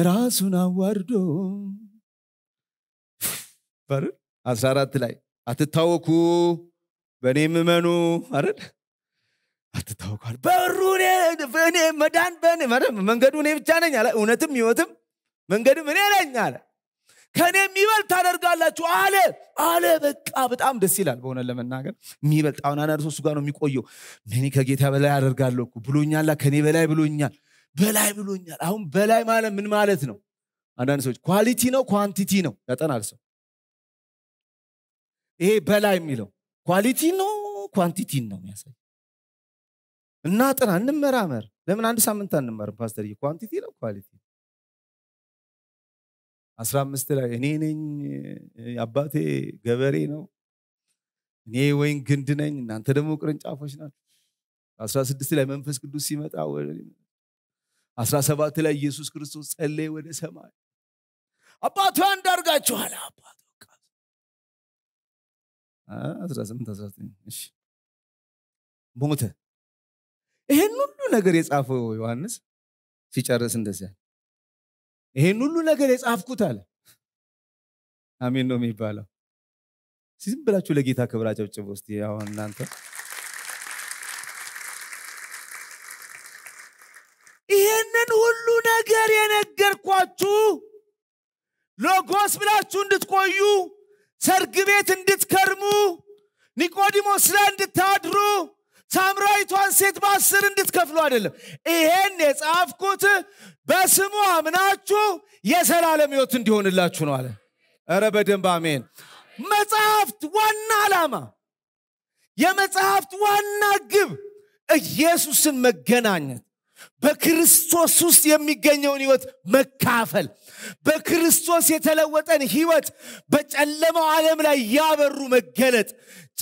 ራሱን አዋርዶ አስራ አራት ላይ አትታወኩ በእኔ ምመኑ አይደል አትታወቋል በሩ እኔ መዳን በእኔ መንገዱ እኔ ብቻ ነኝ አለ እውነትም ይወትም መንገድም እኔ ነኝ አለ ከእኔ የሚበልጥ ታደርጋላችሁ አለ አለ በቃ በጣም ደስ ይላል በሆነ ለመናገር የሚበልጥ አሁን አንድ ሶስቱ ጋር ነው የሚቆየው እኔ ከጌታ በላይ አደርጋለሁ ብሎኛላ ከእኔ በላይ ብሎኛል በላይ ብሎኛል አሁን በላይ ማለት ምን ማለት ነው አንዳንድ ሰዎች ኳሊቲ ነው ኳንቲቲ ነው ያጠናል ሰው ይሄ በላይ የሚለው ኳሊቲ ነው ኳንቲቲን ነው የሚያሳይ እና ጥና እንመራመር ለምን አንድ ሳምንት አንመርም ፓስተር ኳንቲቲ ነው ኳሊቲ አስራ አምስት ላይ እኔ ነኝ አባቴ ገበሬ ነው እኔ ወይን ግንድ ነኝ እናንተ ደግሞ ቅርንጫፎች ናት አስራ ስድስት ላይ መንፈስ ቅዱስ ሲመጣ አስራ ሰባት ላይ ኢየሱስ ክርስቶስ ጸሌ ወደ ሰማይ አባቱ አንድ አድርጋችኋል 18 ሞተ ይሄን ሁሉ ነገር የጻፈው ዮሐንስ ሲጨርስ እንደዚያ ይሄን ሁሉ ነገር የጻፍኩት አለ አሜን ነው የሚባለው ዝም ብላችሁ ለጌታ ክብር አጨብጭቡ ውስጥ አሁን እናንተ ይሄንን ሁሉ ነገር የነገርኳችሁ ሎጎስ ብላችሁ እንድትቆዩ ሰርግ ቤት እንድትከርሙ፣ ኒቆዲሞስ ላይ እንድታድሩ፣ ሳምራዊቷን ሴት በአስር እንድትከፍሉ አይደለም። ይሄን የጻፍኩት በስሙ አምናችሁ የዘላለም ህይወት እንዲሆንላችሁ ነው አለ። ረ በደንብ አሜን። መጽሐፍት ዋና ዓላማ የመጽሐፍት ዋና ግብ ኢየሱስን መገናኘት፣ በክርስቶስ ውስጥ የሚገኘውን ህይወት መካፈል በክርስቶስ የተለወጠን ህይወት በጨለማው ዓለም ላይ ያበሩ መገለጥ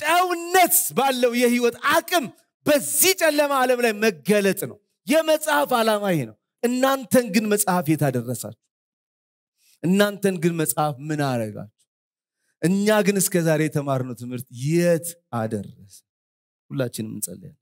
ጨውነት ባለው የህይወት አቅም በዚህ ጨለማ ዓለም ላይ መገለጥ ነው የመጽሐፍ ዓላማ ይሄ ነው እናንተን ግን መጽሐፍ የታደረሳችሁ እናንተን ግን መጽሐፍ ምን አረጋችሁ እኛ ግን እስከዛሬ የተማርነው ትምህርት የት አደረሰ ሁላችንም እንጸለያል